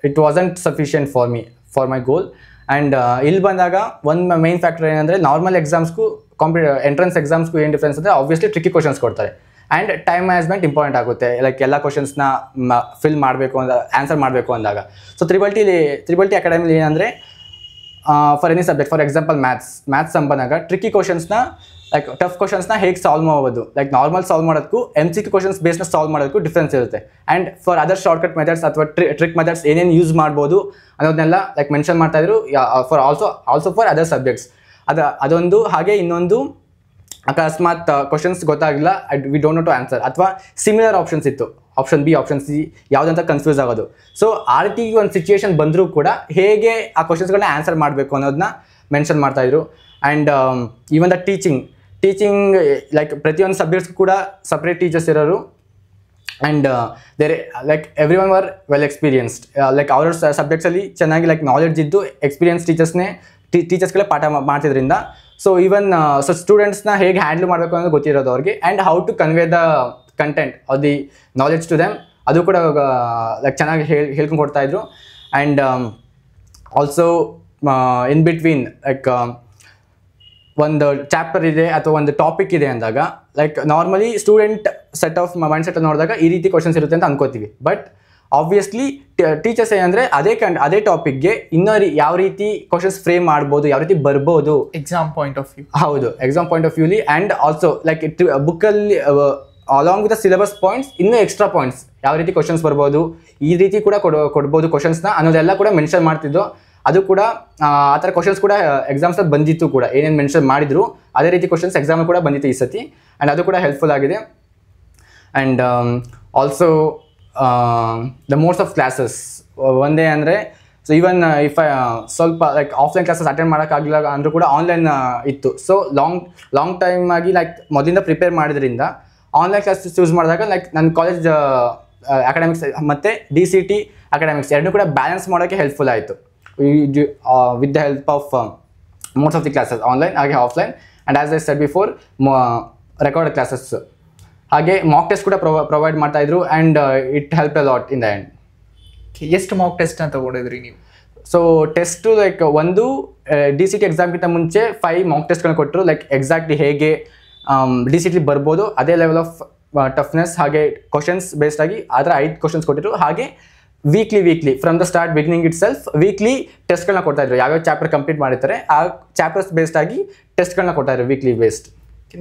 it wasn't sufficient for me for my goal and ಇಲ್ಲಿ ಬಂದಾಗ ಒಂದು ಮೇನ್ ಫ್ಯಾಕ್ಟರ್ ಏನಂದರೆ ನಾರ್ಮಲ್ ಎಕ್ಸಾಮ್ಸ್ಗೂ ಕಾಂಪಿಟೇ ಎಂಟ್ರೆನ್ಸ್ ಎಕ್ಸಾಮ್ಸ್ಗೂ ಏನು ಡಿಫ್ರೆನ್ಸ್ ಅಂದರೆ ಆಬ್ವಿಯಸ್ಲಿ ಟ್ರಿಕಿ ಕ್ವಶನ್ಸ್ ಕೊಡ್ತಾರೆ ಆ್ಯಂಡ್ ಟೈಮ್ ಮ್ಯಾನೇಜ್ಮೆಂಟ್ ಇಂಪಾರ್ಟೆಂಟ್ ಆಗುತ್ತೆ ಲೈಕ್ ಎಲ್ಲ ಕ್ವಶನ್ಸ್ನ ಫಿಲ್ ಮಾಡಬೇಕು ಅಂದ ಆನ್ಸರ್ ಮಾಡಬೇಕು ಅಂದಾಗ ಸೊ ತ್ರಿಬಲ್ಟಿಲಿ ತ್ರಿಬಲ್ಟಿ ಅಕಾಡೆಮಿಲಿ ಏನಂದರೆ for any subject for example maths maths ಸಂಬಂಧಾಗ ಟ್ರಿಕಿ ಕ್ವಶನ್ಸ್ನ ಲೈಕ್ ಟಫ್ ಕ್ವಶನ್ಸ್ನ ಹೇಗೆ ಸಾಲ್ವ್ ಮಾಡೋದು ಲೈಕ್ ನಾರ್ಮಲ್ ಸಾಲ್ವ್ ಮಾಡೋದಕ್ಕೂ ಎಮ್ ಸಿ ಕ್ಯೂ ಕ್ವಶನ್ಸ್ ಬೇಸ್ನ ಸಾಲ್ವ್ ಮಾಡೋದಕ್ಕೂ ಡಿಫ್ರೆನ್ಸ್ ಇರುತ್ತೆ and for other shortcut methods ಅಥವಾ ಟ್ರಿ ಟ್ರಿಕ್ ಮೆಥಡ್ಸ್ ಏನೇನು ಯೂಸ್ ಮಾಡ್ಬೋದು ಅನ್ನೋದನ್ನೆಲ್ಲ ಲೈಕ್ ಮೆನ್ಷನ್ ಮಾಡ್ತಾಯಿದ್ರು for also also for other subjects ಅದು ಅದೊಂದು ಹಾಗೆ ಇನ್ನೊಂದು ಅಕಸ್ಮಾತ್ ಕ್ವಶನ್ಸ್ ಗೊತ್ತಾಗಿಲ್ಲ ಐಟ್ we don't know to answer ಅಥವಾ ಸಿಮಿಲರ್ ಆಪ್ಷನ್ಸ್ ಇತ್ತು ಆಪ್ಷನ್ ಬಿ ಆಪ್ಷನ್ ಸಿ ಯಾವುದಂತ ಕನ್ಫ್ಯೂಸ್ ಆಗೋದು ಸೊ ಆ ರೀತಿ ಒಂದು ಸಿಚುಯೇಷನ್ ಬಂದರೂ ಕೂಡ ಹೇಗೆ ಆ ಕ್ವಶನ್ಸ್ಗಳನ್ನ ಆನ್ಸರ್ ಮಾಡಬೇಕು ಅನ್ನೋದನ್ನ ಮೆನ್ಷನ್ ಮಾಡ್ತಾಯಿದ್ರು and even the teaching teaching like ಪ್ರತಿಯೊಂದು ಸಬ್ಜೆಕ್ಟ್ಸ್ ಕೂಡ ಸಪ್ರೇಟ್ ಟೀಚರ್ಸ್ ಇರೋರು and there like everyone are well experienced like ಅವ್ರ ಸಬ್ಜೆಕ್ಟ್ಸಲ್ಲಿ ಚೆನ್ನಾಗಿ ಲೈಕ್ ನಾಲೆಡ್ಜ್ ಇದ್ದು ಎಕ್ಸ್ಪೀರಿಯನ್ಸ್ ಟೀಚರ್ಸ್ನೇ ಟೀಚರ್ಸ್ಗಳೇ ಪಾಠ ಮಾಡ್ತಿದ್ರಿಂದ ಸೊ ಈವನ್ ಸೊ ಸ್ಟೂಡೆಂಟ್ಸ್ನ ಹೇಗೆ ಹ್ಯಾಂಡಲ್ ಮಾಡಬೇಕು ಅನ್ನೋದು ಗೊತ್ತಿರೋದು ಅವ್ರಿಗೆ and how to convey the content of the knowledge to them ಅದು ಕೂಡ ಲೈಕ್ ಚೆನ್ನಾಗಿ ಹೇಳಿ ಹೇಳ್ಕೊಂಡು ಕೊಡ್ತಾಯಿದ್ರು and um, also in between like um, ಒಂದು ಚಾಪ್ಟರ್ ಇದೆ ಅಥವಾ ಒಂದು ಟಾಪಿಕ್ ಇದೆ ಅಂದಾಗ like normally student set of mind set ನೋಡಿದಾಗ ಈ ರೀತಿ ಕ್ವಶನ್ಸ್ ಇರುತ್ತೆ ಅಂತ ಅನ್ಕೋತೀವಿ ಬಟ್ ಆಬ್ವಿಯಸ್ಲಿ ಟೀಚರ್ಸ್ ಏನಂದ್ರೆ ಅದೇ ಕಂಡ್ ಅದೇ ಟಾಪಿಕ್ಗೆ ಇನ್ನೂ ಯಾವ ರೀತಿ ಕ್ವಶನ್ಸ್ ಫ್ರೇಮ್ ಮಾಡ್ಬೋದು ಯಾವ ರೀತಿ ಬರ್ಬೋದು ಎಕ್ಸಾಮ್ ಪಾಯಿಂಟ್ ಆಫ್ ವ್ಯೂ ಹೌದು ಎಕ್ಸಾಮ್ ಪಾಯಿಂಟ್ ಆಫ್ ವ್ಯೂಲಿ ಆ್ಯಂಡ್ ಆಲ್ಸೋ ಲೈಕ್ ಬುಕ್ಕಲ್ಲಿ ಅಲಾಂಗ್ ವಿತ್ ಸಿಲೆಬಸ್ ಪಾಯಿಂಟ್ಸ್ ಇನ್ನೂ ಎಕ್ಸ್ಟ್ರಾ ಪಾಯಿಂಟ್ಸ್ ಯಾವ ರೀತಿ ಕ್ವಶನ್ಸ್ ಬರ್ಬೋದು ಈ ರೀತಿ ಕೂಡ ಕೊಡ ಕೊಡ್ಬೋದು ಕ್ವಶನ್ಸ್ನ ಅನ್ನೋದೆಲ್ಲ ಕೂಡ ಮೆನ್ಷನ್ ಮಾಡ್ತಿದ್ದು ಅದು ಕೂಡ ಆ ಥರ ಕ್ವಶನ್ಸ್ ಕೂಡ ಎಕ್ಸಾಮ್ಸ್ uh, ಬಂದಿತ್ತು ಕೂಡ ಏನೇನು ಮೆನ್ಷನ್ ಮಾಡಿದ್ರು ಅದೇ ರೀತಿ ಕ್ವಶನ್ಸ್ ಎಕ್ಸಾಮ್ ಕೂಡ ಬಂದಿತ್ತು ಈ ಸತಿ ಆ್ಯಂಡ್ ಅದು ಕೂಡ ಹೆಲ್ಪ್ಫುಲ್ ಆಗಿದೆ ಆ್ಯಂಡ್ ಆಲ್ಸೋ um, ದ ಮೋರ್ಸ್ ಆಫ್ ಕ್ಲಾಸಸ್ ಒಂದೇ ಅಂದರೆ ಸೊ ಈವನ್ ಇಫ್ ಸ್ವಲ್ಪ ಲೈಕ್ ಆಫ್ಲೈನ್ ಕ್ಲಾಸಸ್ ಅಟೆಂಡ್ ಮಾಡೋಕ್ಕಾಗಲಿಲ್ಲ ಅಂದರೂ ಕೂಡ ಆನ್ಲೈನ್ uh, ಇತ್ತು ಸೊ ಲಾಂಗ್ ಲಾಂಗ್ ಟೈಮ್ ಆಗಿ ಲೈಕ್ ಮೊದಲಿಂದ ಪ್ರಿಪೇರ್ ಮಾಡಿದ್ರಿಂದ ಆನ್ಲೈನ್ ಕ್ಲಾಸಸ್ ಚೂಸ್ ಮಾಡಿದಾಗ ಲೈಕ್ ನನ್ನ ಕಾಲೇಜ್ ಅಕಾಡೆಮಿಕ್ಸ್ ಮತ್ತು ಡಿ ಸಿ ಟಿ ಅಕಾಡೆಮಿಕ್ಸ್ ಎರಡನ್ನೂ ಕೂಡ ಬ್ಯಾಲೆನ್ಸ್ ಮಾಡೋಕ್ಕೆ ಹೆಲ್ಪ್ಫುಲ್ ಆಯಿತು with the help of most of the classes online ಹಾಗೆ offline and as I set before record classes ಹಾಗೆ ಮಾಕ್ ಟೆಸ್ಟ್ ಕೂಡ ಪ್ರೊವೈಡ್ ಮಾಡ್ತಾ ಇದ್ರು and it help a lot in the end ಎಷ್ಟು ಮಾಕ್ ಟೆಸ್ಟ್ ಅಂತ ತಗೊಂಡಿದ್ರಿ ನೀವು ಸೊ ಟೆಸ್ಟ್ ಲೈಕ್ ಒಂದು ಡಿ ಸಿ ಟಿ ಎಕ್ಸಾಮ್ಗಿಂತ ಮುಂಚೆ ಫೈವ್ ಮಾಕ್ ಟೆಸ್ಟ್ಗಳನ್ನ ಕೊಟ್ಟರು ಲೈಕ್ ಎಕ್ಸಾಕ್ಟ್ಲಿ ಹೇಗೆ ಡಿ ಸಿ ಟಿ ಬರ್ಬೋದು ಅದೇ ಲೆವೆಲ್ ಆಫ್ ಟಫ್ನೆಸ್ ಹಾಗೆ ಕ್ವಶನ್ಸ್ ಬೇಸ್ಡ್ ಆಗಿ ಅದರ ಐದು ಕ್ವಶನ್ಸ್ ಕೊಟ್ಟಿದ್ರು ಹಾಗೆ weekly weekly from the start beginning itself weekly ಟೆಸ್ಟ್ಗಳನ್ನ ಕೊಡ್ತಾ ಇದ್ರು ಯಾವ್ಯಾವ ಚಾಪ್ಟರ್ ಕಂಪ್ಲೀಟ್ ಮಾಡಿರ್ತಾರೆ ಆ ಚಾಪ್ಟರ್ಸ್ ಬೇಸ್ಡ್ ಆಗಿ ಟೆಸ್ಟ್ಗಳನ್ನ ಕೊಡ್ತಾ ಇದ್ರು ವೀಕ್ಲಿ ಬೇಸ್ಡ್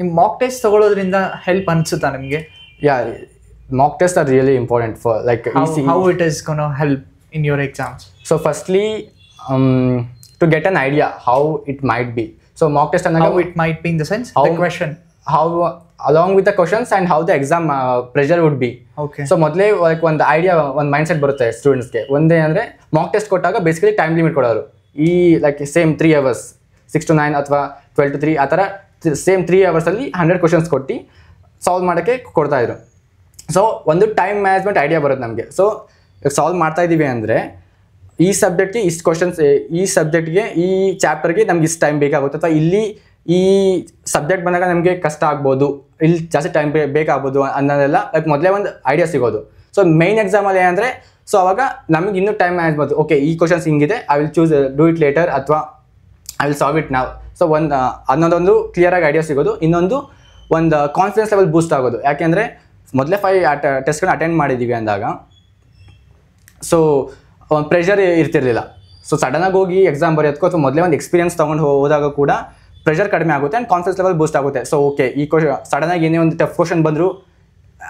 ನಿಮ್ಮ ಮಾಕ್ ಟೆಸ್ಟ್ ತಗೊಳ್ಳೋದ್ರಿಂದ ಹೆಲ್ಪ್ ಅನಿಸುತ್ತಾ ನಿಮಗೆ yeah mock test are really important for like how it is can help in your exams so firstly to get an idea how it might be so mock test ಅನ್ನೋ it might be in the sense how question how along with the questions and how the exam pressure would be okay so ಮೊದಲೇ like ಒಂದು idea ಒಂದು mind set ಬರುತ್ತೆ ಸ್ಟೂಡೆಂಟ್ಸ್ಗೆ ಒಂದೇ ಅಂದರೆ mock test ಕೊಟ್ಟಾಗ basically time limit ಕೊಡೋರು ಈ like same three hours six to nine ಅಥವಾ ಟ್ವೆಲ್ ಟು ತ್ರೀ ಆ ಥರ ಸೇಮ್ ತ್ರೀ ಅವರ್ಸಲ್ಲಿ ಹಂಡ್ರೆಡ್ ಕ್ವಶನ್ಸ್ ಕೊಟ್ಟು ಸಾಲ್ವ್ ಮಾಡೋಕ್ಕೆ ಕೊಡ್ತಾಯಿದ್ರು ಸೊ ಒಂದು ಟೈಮ್ ಮ್ಯಾನೇಜ್ಮೆಂಟ್ ಐಡಿಯಾ ಬರುತ್ತೆ ನಮಗೆ ಸೊ ಸಾಲ್ವ್ ಮಾಡ್ತಾ ಇದ್ದೀವಿ ಅಂದರೆ ಈ ಸಬ್ಜೆಕ್ಟ್ಗೆ ಇಷ್ಟು ಕ್ವಶನ್ಸ್ ಈ ಸಬ್ಜೆಕ್ಟ್ಗೆ ಈ ಚಾಪ್ಟರ್ಗೆ ನಮ್ಗೆ ಇಷ್ಟು ಟೈಮ್ ಬೇಕಾಗುತ್ತೆ ಅಥವಾ ಇಲ್ಲಿ ಈ ಸಬ್ಜೆಕ್ಟ್ ಬಂದಾಗ ನಮಗೆ ಕಷ್ಟ ಆಗ್ಬೋದು ಇಲ್ಲಿ ಜಾಸ್ತಿ ಟೈಮ್ ಬೇಕಾಗ್ಬೋದು ಅನ್ನೋದೆಲ್ಲ ಲೈಕ್ ಮೊದಲೇ ಒಂದು ಐಡಿಯಾ ಸಿಗೋದು ಸೊ ಮೈನ್ ಎಕ್ಸಾಮಲ್ಲಿ ಏನಂದರೆ ಸೊ ಅವಾಗ ನಮಗೆ ಇನ್ನೂ ಟೈಮ್ ಮಾಡೋದು ಓಕೆ ಈ ಕ್ವಶನ್ಸ್ ಹಿಂಗಿದೆ I will choose do it later ಅಥವಾ ಐ ವಿಲ್ ಸಾಲ್ವ್ ಇಟ್ ನಾವು ಸೊ ಒಂದು ಅನ್ನೋದೊಂದು ಕ್ಲಿಯರಾಗಿ ಐಡಿಯಾ ಸಿಗೋದು ಇನ್ನೊಂದು ಒಂದು ಕಾನ್ಫಿಡೆನ್ಸ್ ಲೆವೆಲ್ ಬೂಸ್ಟ್ ಆಗೋದು ಯಾಕೆಂದರೆ ಮೊದಲೇ ಫೈ ಆಟ ಟೆಸ್ಟ್ಗಳನ್ನ ಅಟೆಂಡ್ ಮಾಡಿದ್ದೀವಿ ಅಂದಾಗ ಸೊ ಒಂದು ಪ್ರೆಷರ್ ಇರ್ತಿರ್ಲಿಲ್ಲ ಸೊ ಸಡನ್ನಾಗಿ ಹೋಗಿ ಎಕ್ಸಾಮ್ ಬರೆಯೋದಕ್ಕೂ ಅಥವಾ ಮೊದಲೇ ಒಂದು ಎಕ್ಸ್ಪೀರಿಯನ್ಸ್ ತೊಗೊಂಡು ಹೋದಾಗ ಕೂಡ ಪ್ರೆಷರ್ ಕಡಿಮೆ ಆಗುತ್ತೆ ಆ್ಯಂಡ್ ಕಾನ್ಫಿಡೆನ್ಸ್ ಲೆವೆಲ್ ಬೂಸ್ಟ್ ಆಗುತ್ತೆ ಸೊ ಓಕೆ ಈ ಕ್ವಶನ್ ಸಡನ್ನಾಗಿ ಏನೇ ಒಂದು ಟಫ್ ಕ್ವಶನ್ ಬಂದರೂ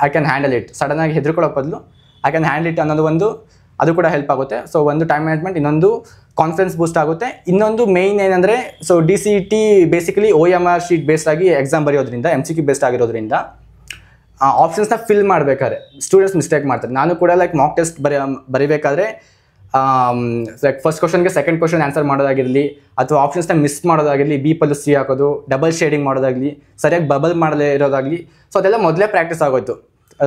ಐ ಕ್ಯಾನ್ ಹ್ಯಾಂಡಲ್ ಇಟ್ ಸಡನ್ನಾಗಿ ಹೆದರ್ಕೊಳ್ಳೋ ಬದಲು ಐ ಕ್ಯಾನ್ ಹ್ಯಾಂಡಲ್ ಇಟ್ ಅನ್ನೋದು ಒಂದು ಅದು ಕೂಡ ಹೆಲ್ಪ್ ಆಗುತ್ತೆ ಸೊ ಒಂದು ಟೈಮ್ ಮ್ಯಾನೇಜ್ಮೆಂಟ್ ಇನ್ನೊಂದು ಕಾನ್ಫಿಡೆನ್ಸ್ ಬೂಸ್ಟ್ ಆಗುತ್ತೆ ಇನ್ನೊಂದು ಮೇಯ್ನ್ ಏನಂದರೆ so D C T basically O M R sheet based ಆಗಿ ಎಕ್ಸಾಮ್ ಬರೆಯೋದ್ರಿಂದ ಎಮ್ ಸಿ ಕ್ಯೂ ಬೇಸ್ಡ್ ಆಗಿರೋದ್ರಿಂದ ಆಪ್ಷನ್ಸ್ನ ಫಿಲ್ ಮಾಡಬೇಕಾದ್ರೆ ಸ್ಟೂಡೆಂಟ್ಸ್ ಮಿಸ್ಟೇಕ್ ಮಾಡ್ತಾರೆ ನಾನು ಕೂಡ ಲೈಕ್ ಮಾಕ್ ಟೆಸ್ಟ್ ಬರೆಯ ಬರಿಬೇಕಾದ್ರೆ ಲೈಕ್ ಫಸ್ಟ್ ಕ್ವಶನ್ಗೆ ಸೆಕೆಂಡ್ ಕ್ವಶನ್ ಆನ್ಸರ್ ಮಾಡೋದಾಗಿರಲಿ ಅಥವಾ ಆಪ್ಷನ್ಸ್ನ ಮಿಸ್ ಮಾಡೋದಾಗಿರಲಿ ಬಿ ಪಲ್ಲು ಸಿ ಹಾಕೋದು ಡಬಲ್ ಶೇಡಿಂಗ್ ಮಾಡೋದಾಗಲಿ ಸರಿಯಾಗಿ ಬಬಲ್ ಮಾಡಲೇ ಇರೋದಾಗಲಿ ಸೊ ಅದೆಲ್ಲ ಮೊದಲೇ ಪ್ರಾಕ್ಟೀಸ್ ಆಗೋಯ್ತು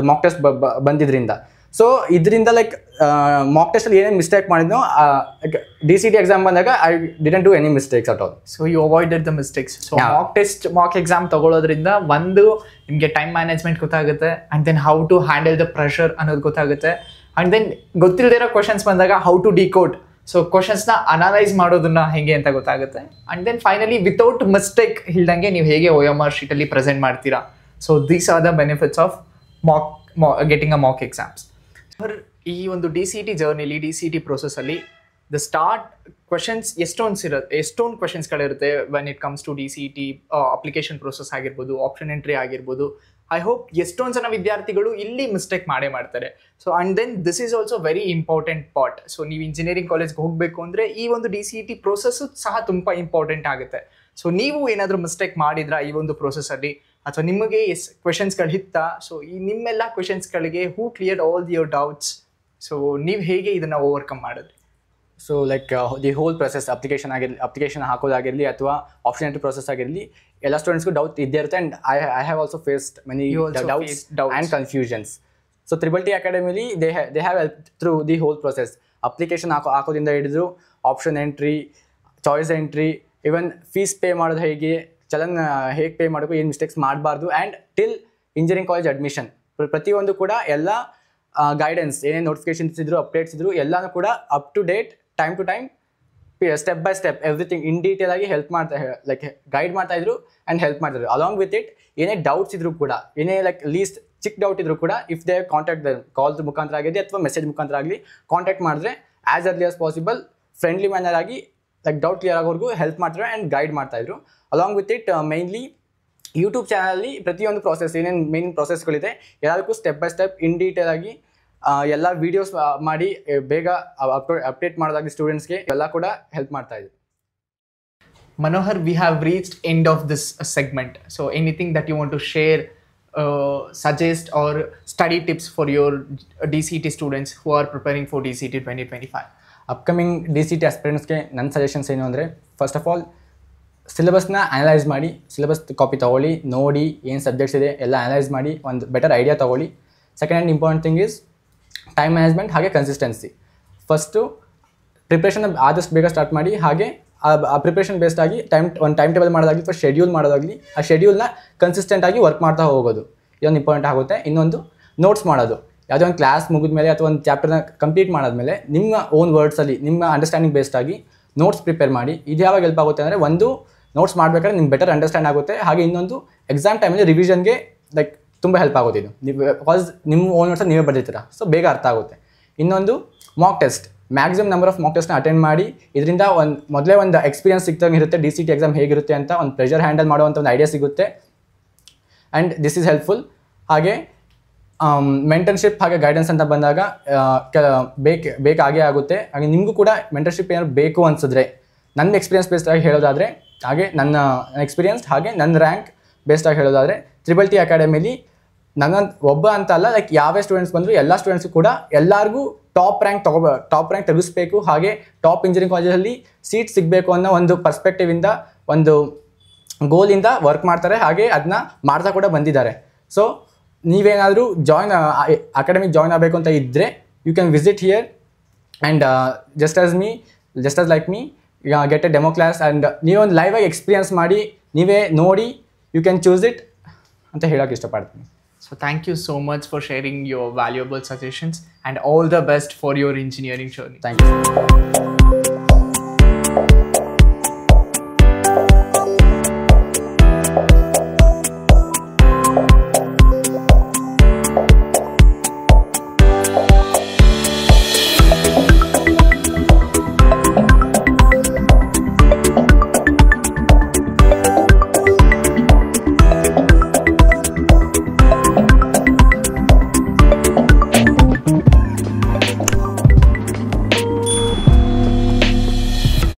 ಮಾಕ್ ಟೆಸ್ಟ್ ಬಂದಿದ್ದರಿಂದ ಸೊ ಇದರಿಂದ ಲೈಕ್ ಮಾಕ್ ಅಲ್ಲಿ ಏನೇನು ಮಿಸ್ಟೇಕ್ ಮಾಡಿದ್ನೋ ಡಿ ಸಿ ಟಿ ಎಕ್ಸಾಮ್ ಬಂದಾಗ I didn't do any mistakes at all so you avoided the mistakes so mock test mock exam ತಗೊಳ್ಳೋದ್ರಿಂದ ಒಂದು ನಿಮಗೆ ಟೈಮ್ ಮ್ಯಾನೇಜ್ಮೆಂಟ್ ಗೊತ್ತಾಗುತ್ತೆ and then how to handle the pressure ಅನ್ನೋದು ಗೊತ್ತಾಗುತ್ತೆ and then ಗೊತ್ತಿಲ್ಲದಿರೋ questions ಬಂದಾಗ how to decode so ಕ್ವಶನ್ಸ್ನ analyse ಮಾಡೋದನ್ನ ಹೇಗೆ ಅಂತ ಗೊತ್ತಾಗುತ್ತೆ and then finally without mistake ಇಲ್ದಂಗೆ ನೀವು ಹೇಗೆ ಓ ಎಮ್ ಆರ್ ಶೀಟಲ್ಲಿ ಪ್ರೆಸೆಂಟ್ ಮಾಡ್ತೀರಾ so these are the benefits of mock getting a mock exams ಈ ಒಂದು ಡಿ ಸಿ ಟಿ ಜರ್ನಿಲಿ ಡಿ ಸಿ ಟಿ ಪ್ರೊಸೆಸ್ಸಲ್ಲಿ ದ ಸ್ಟಾರ್ಟ್ ಕ್ವಶನ್ಸ್ ಎಷ್ಟೊಂದು ಇರುತ್ತೆ ಎಷ್ಟೊಂದು ಕ್ವಶನ್ಸ್ಗಳಿರುತ್ತೆ when it comes to D C T application process ಆಗಿರ್ಬೋದು ಆಪ್ಷನ್ ಎಂಟ್ರಿ ಆಗಿರ್ಬೋದು ಐ ಹೋಪ್ ಎಷ್ಟೊಂದು ಜನ ವಿದ್ಯಾರ್ಥಿಗಳು ಇಲ್ಲಿ ಮಿಸ್ಟೇಕ್ ಮಾಡೇ ಮಾಡ್ತಾರೆ so and then this is also very important part so ನೀವು ಇಂಜಿನಿಯರಿಂಗ್ ಕಾಲೇಜ್ಗೆ ಹೋಗಬೇಕು ಅಂದರೆ ಈ ಒಂದು ಡಿ ಸಿ ಟಿ ಪ್ರೊಸೆಸ್ಸು ಸಹ ತುಂಬ ಇಂಪಾರ್ಟೆಂಟ್ ಆಗುತ್ತೆ ಸೊ ನೀವು ಏನಾದರೂ ಮಿಸ್ಟೇಕ್ ಮಾಡಿದ್ರೆ ಈ ಒಂದು ಪ್ರೊಸೆಸ್ಸಲ್ಲಿ ಅಥವಾ ನಿಮಗೆ ಎಸ್ ಕ್ವೆಶನ್ಸ್ಗಳು ಇತ್ತಾ ಸೊ ಈ ನಿಮ್ಮೆಲ್ಲ ಕ್ವೆಶನ್ಸ್ಗಳಿಗೆ who clear all the your doubts so ನೀವು ಹೇಗೆ ಇದನ್ನು ಓವರ್ಕಮ್ ಮಾಡಿದ್ರಿ so like the whole process application ಆಗಿರಲಿ ಅಪ್ಲಿಕೇಶನ್ ಹಾಕೋದಾಗಿರಲಿ ಅಥವಾ ಆಪ್ಷನ್ ಎಂಟ್ರಿ ಪ್ರೊಸೆಸ್ ಆಗಿರಲಿ ಎಲ್ಲ ಸ್ಟೂಡೆಂಟ್ಸ್ಗೂ ಡೌಟ್ ಇದ್ದೇ ಇರುತ್ತೆ and I I have also faced many doubts and confusions so triple T Academy they they have help through the whole process application ಹಾಕೋ ಹಾಕೋದ್ರಿಂದ ಹಿಡಿದು option entry choice entry even fees pay ಮಾಡೋದು ಹೇಗೆ ಚಲನ್ ಹೇಗೆ pay ಮಾಡಬೇಕು ಏನು mistakes ಮಾಡಬಾರ್ದು and till engineering college admission ಪ್ರತಿಯೊಂದು ಕೂಡ ಎಲ್ಲ ಗೈಡೆನ್ಸ್ ಏನೇನು ನೋಟಿಫಿಕೇಶನ್ಸ್ ಇದ್ರು ಅಪ್ಡೇಟ್ಸ್ ಇದ್ರು ಎಲ್ಲನೂ ಕೂಡ up to date time to time step by step everything in detail ಆಗಿ ಹೆಲ್ಪ್ ಮಾಡ್ತಾ ಲೈಕ್ ಗೈಡ್ ಮಾಡ್ತಾ ಇದ್ರು ಆ್ಯಂಡ್ ಹೆಲ್ಪ್ ಮಾಡ್ತಿದ್ರು ಅಲಾಂಗ್ ವಿತ್ ಇಟ್ ಏನೇ ಡೌಟ್ಸ್ ಇದ್ರು ಕೂಡ ಏನೇ ಲೈಕ್ ಲೀಸ್ಟ್ ಚಿಕ್ ಡೌಟ್ ಇದ್ರು ಕೂಡ ಇಫ್ ದೇ ಕಾಂಟ್ಯಾಕ್ಟ್ ಕಾಲ್ ಮುಖಾಂತರ ಆಗಿದೆ ಅಥವಾ ಮೆಸೇಜ್ ಮುಖಾಂತರ ಆಗಲಿ ಕಾಂಟ್ಯಾಕ್ಟ್ ಮಾಡಿದ್ರೆ as early as possible friendly manner ಆಗಿ ಸಕ್ ಡೌಟ್ ಕ್ಲಿಯರ್ ಆಗೋರಕ್ಕೆ ಹೆಲ್ಪ್ ಮಾಡ್ತಿದ್ರು ಅಂಡ್ ಗೈಡ್ ಮಾಡ್ತಾ ಇದ್ರು along with it mainly YouTube ಚಾನೆಲ್ಲ್ಲಿ ಪ್ರತಿ ಒಂದು ಪ್ರೋಸೆಸ್ ಇನ್ ಮೈನ್ ಪ್ರೋಸೆಸ್ ಗಳು ಇದೆ ಎಲ್ಲಾಕೂ ಸ್ಟೆಪ್ 바이 ಸ್ಟೆಪ್ ಇನ್ ಡಿಟೇಲ್ ಆಗಿ ಎಲ್ಲಾ ವಿಡಿಯೋಸ್ ಮಾಡಿ ಬೇಗ ಅಪ್ಡೇಟ್ ಮಾಡಿದಾಗ ಸ್ಟೂಡೆಂಟ್ಸ್ ಗೆ ಎಲ್ಲಾ ಕೂಡ ಹೆಲ್ಪ್ ಮಾಡ್ತಾ ಇದ್ರು Manohar we have reached end of this uh, segment so anything that you want to share uh, suggest or study tips for your dct students who are preparing for dct 2024 upcoming D C T ಆಸ್ಪಿರೆಂಟ್ಸ್ಗೆ ನನ್ನ suggestions ಏನು ಅಂದರೆ first of all ಸಿಲೆಬಸ್ನ analyse ಮಾಡಿ syllabus copy ತೊಗೊಳ್ಳಿ ನೋಡಿ ಏನು subjects ಇದೆ ಎಲ್ಲ ಅನಲೈಸ್ ಮಾಡಿ ಒಂದು ಬೆಟರ್ ಐಡಿಯಾ ತೊಗೊಳ್ಳಿ second and important thing is time management ಹಾಗೆ ಕನ್ಸಿಸ್ಟೆನ್ಸಿ ಫಸ್ಟು ಪ್ರಿಪ್ರೇಷನ್ ಆದಷ್ಟು ಬೇಗ ಸ್ಟಾರ್ಟ್ ಮಾಡಿ ಹಾಗೆ ಆ ಪ್ರಿಪ್ರೇಷನ್ ಬೇಸ್ಡ್ ಆಗಿ ಟೈಮ್ ಒಂದು ಟೈಮ್ ಟೇಬಲ್ ಮಾಡೋದಾಗಲಿ ಫಸ್ಟ್ ಶೆಡ್ಯೂಲ್ ಮಾಡೋದಾಗಲಿ ಆ ಶೆಡ್ಯೂಲ್ನ ಕನ್ಸಿಸ್ಟೆಂಟಾಗಿ ವರ್ಕ್ ಮಾಡ್ತಾ ಹೋಗೋದು ಇದೊಂದು ಇಂಪಾರ್ಟೆಂಟ್ ಆಗುತ್ತೆ ಇನ್ನೊಂದು ನೋಟ್ಸ್ ಮಾಡೋದು ಯಾವುದೇ ಒಂದು ಕ್ಲಾಸ್ ಮುಗಿದ ಮೇಲೆ ಅಥವಾ ಒಂದು ಚಾಪ್ಟರ್ನ ಕಂಪ್ಲೀಟ್ ಮಾಡಾದಮೇಲೆ ನಿಮ್ಮ ಓನ್ ವರ್ಡ್ಸಲ್ಲಿ ನಿಮ್ಮ ಅಂಡರ್ಸ್ಟ್ಯಾಂಡಿಂಗ್ ಬೇಸ್ಡ್ ಆಗಿ ನೋಟ್ಸ್ ಪ್ರಿಪೇರ್ ಮಾಡಿ ಇದು ಯಾವಾಗ ಹೆಲ್ಪ್ ಆಗುತ್ತೆ ಅಂದರೆ ಒಂದು ನೋಟ್ಸ್ ಮಾಡಬೇಕಾದ್ರೆ ನಿಮ್ಗೆ ಬೆಟರ್ ಅಂಡರ್ಸ್ಟ್ಯಾಂಡ್ ಆಗುತ್ತೆ ಹಾಗೆ ಇನ್ನೊಂದು ಎಕ್ಸಾಮ್ ಟೈಮಲ್ಲಿ ರಿವಿಷನ್ಗೆ ಲೈಕ್ ತುಂಬ ಹೆಲ್ಪ್ ಆಗುತ್ತೆ ಇದು ನೀವು ಬಿಕಾಸ್ ನಿಮ್ಮ ಓನ್ ವರ್ಡ್ಸ್ ನೀವೇ ಬರ್ದಿರ್ತೀರ ಸೊ ಬೇಗ ಅರ್ಥ ಆಗುತ್ತೆ ಇನ್ನೊಂದು mock test maximum number of mock ಟೆಸ್ಟ್ನ ಅಟೆಂಡ್ ಮಾಡಿ ಇದರಿಂದ ಒಂದು ಮೊದಲೇ ಒಂದು ಎಕ್ಸ್ಪೀರಿಯನ್ಸ್ ಸಿಗ್ತಂಗೆ ಇರುತ್ತೆ ಡಿ ಸಿ ಟಿ ಎಕ್ಸಾಮ್ ಹೇಗಿರುತ್ತೆ ಅಂತ ಒಂದು ಪ್ರೆಷರ್ ಹ್ಯಾಂಡಲ್ ಮಾಡುವಂಥ ಒಂದು ಐಡಿಯಾ ಸಿಗುತ್ತೆ ಆ್ಯಂಡ್ ದಿಸ್ ಈಸ್ ಹೆಲ್ಪ್ಫುಲ್ ಹಾಗೆ ಮೆಂಟರ್ಶಿಪ್ um, ಹಾಗೆ ಗೈಡೆನ್ಸ್ ಅಂತ ಬಂದಾಗ ಕೆಲ ಬೇಕು ಬೇಕಾಗೇ ಆಗುತ್ತೆ ಹಾಗೆ ನಿಮಗೂ ಕೂಡ ಮೆಂಟರ್ಶಿಪ್ ಏನಾದ್ರು ಬೇಕು ಅನಿಸಿದ್ರೆ ನನ್ನ ಎಕ್ಸ್ಪೀರಿಯನ್ಸ್ ಬೇಸ್ಡ್ ಆಗಿ ಹೇಳೋದಾದರೆ ಹಾಗೆ ನನ್ನ ಎಕ್ಸ್ಪೀರಿಯನ್ಸ್ ಹಾಗೆ ನನ್ನ ರ್ಯಾಂಕ್ ಬೇಸ್ಡ್ ಆಗಿ ಹೇಳೋದಾದರೆ ತ್ರಿಬಲ್ ಟಿ ಅಕಾಡೆಮಿಲಿ ನನ್ನ ಒಬ್ಬ ಅಂತ ಅಲ್ಲ ಲೈಕ್ ಯಾವೇ ಸ್ಟೂಡೆಂಟ್ಸ್ ಬಂದರೂ ಎಲ್ಲ ಸ್ಟೂಡೆಂಟ್ಸ್ ಕೂಡ ಎಲ್ಲರಿಗೂ ಟಾಪ್ ರ್ಯಾಂಕ್ ತಗೋಬ ಟಾಪ್ ರ್ಯಾಂಕ್ ತೆಗೆಸ್ಬೇಕು ಹಾಗೆ ಟಾಪ್ ಇಂಜಿನಿಯರಿಂಗ್ ಕಾಲೇಜಲ್ಲಿ ಸೀಟ್ ಸಿಗಬೇಕು ಅನ್ನೋ ಒಂದು ಪರ್ಸ್ಪೆಕ್ಟಿವಿಂದ ಒಂದು ಗೋಲಿಂದ ವರ್ಕ್ ಮಾಡ್ತಾರೆ ಹಾಗೆ ಅದನ್ನ ಮಾಡ್ತಾ ಕೂಡ ಬಂದಿದ್ದಾರೆ ಸೊ ನೀವೇನಾದರೂ ಜಾಯ್ನ್ ಅಕಾಡೆಮಿಗೆ ಜಾಯಿನ್ ಆಗಬೇಕು ಅಂತ ಇದ್ದರೆ you can visit here and just as me just as like me get a demo class and ನೀವೊಂದು ಲೈವಾಗಿ ಎಕ್ಸ್ಪೀರಿಯನ್ಸ್ ಮಾಡಿ ನೀವೇ ನೋಡಿ ಯು ಕ್ಯಾನ್ ಚೂಸ್ ಇಟ್ ಅಂತ ಹೇಳೋಕೆ ಇಷ್ಟಪಡ್ತೀನಿ so thank you so much for sharing your valuable suggestions and all the best for your engineering journey thank you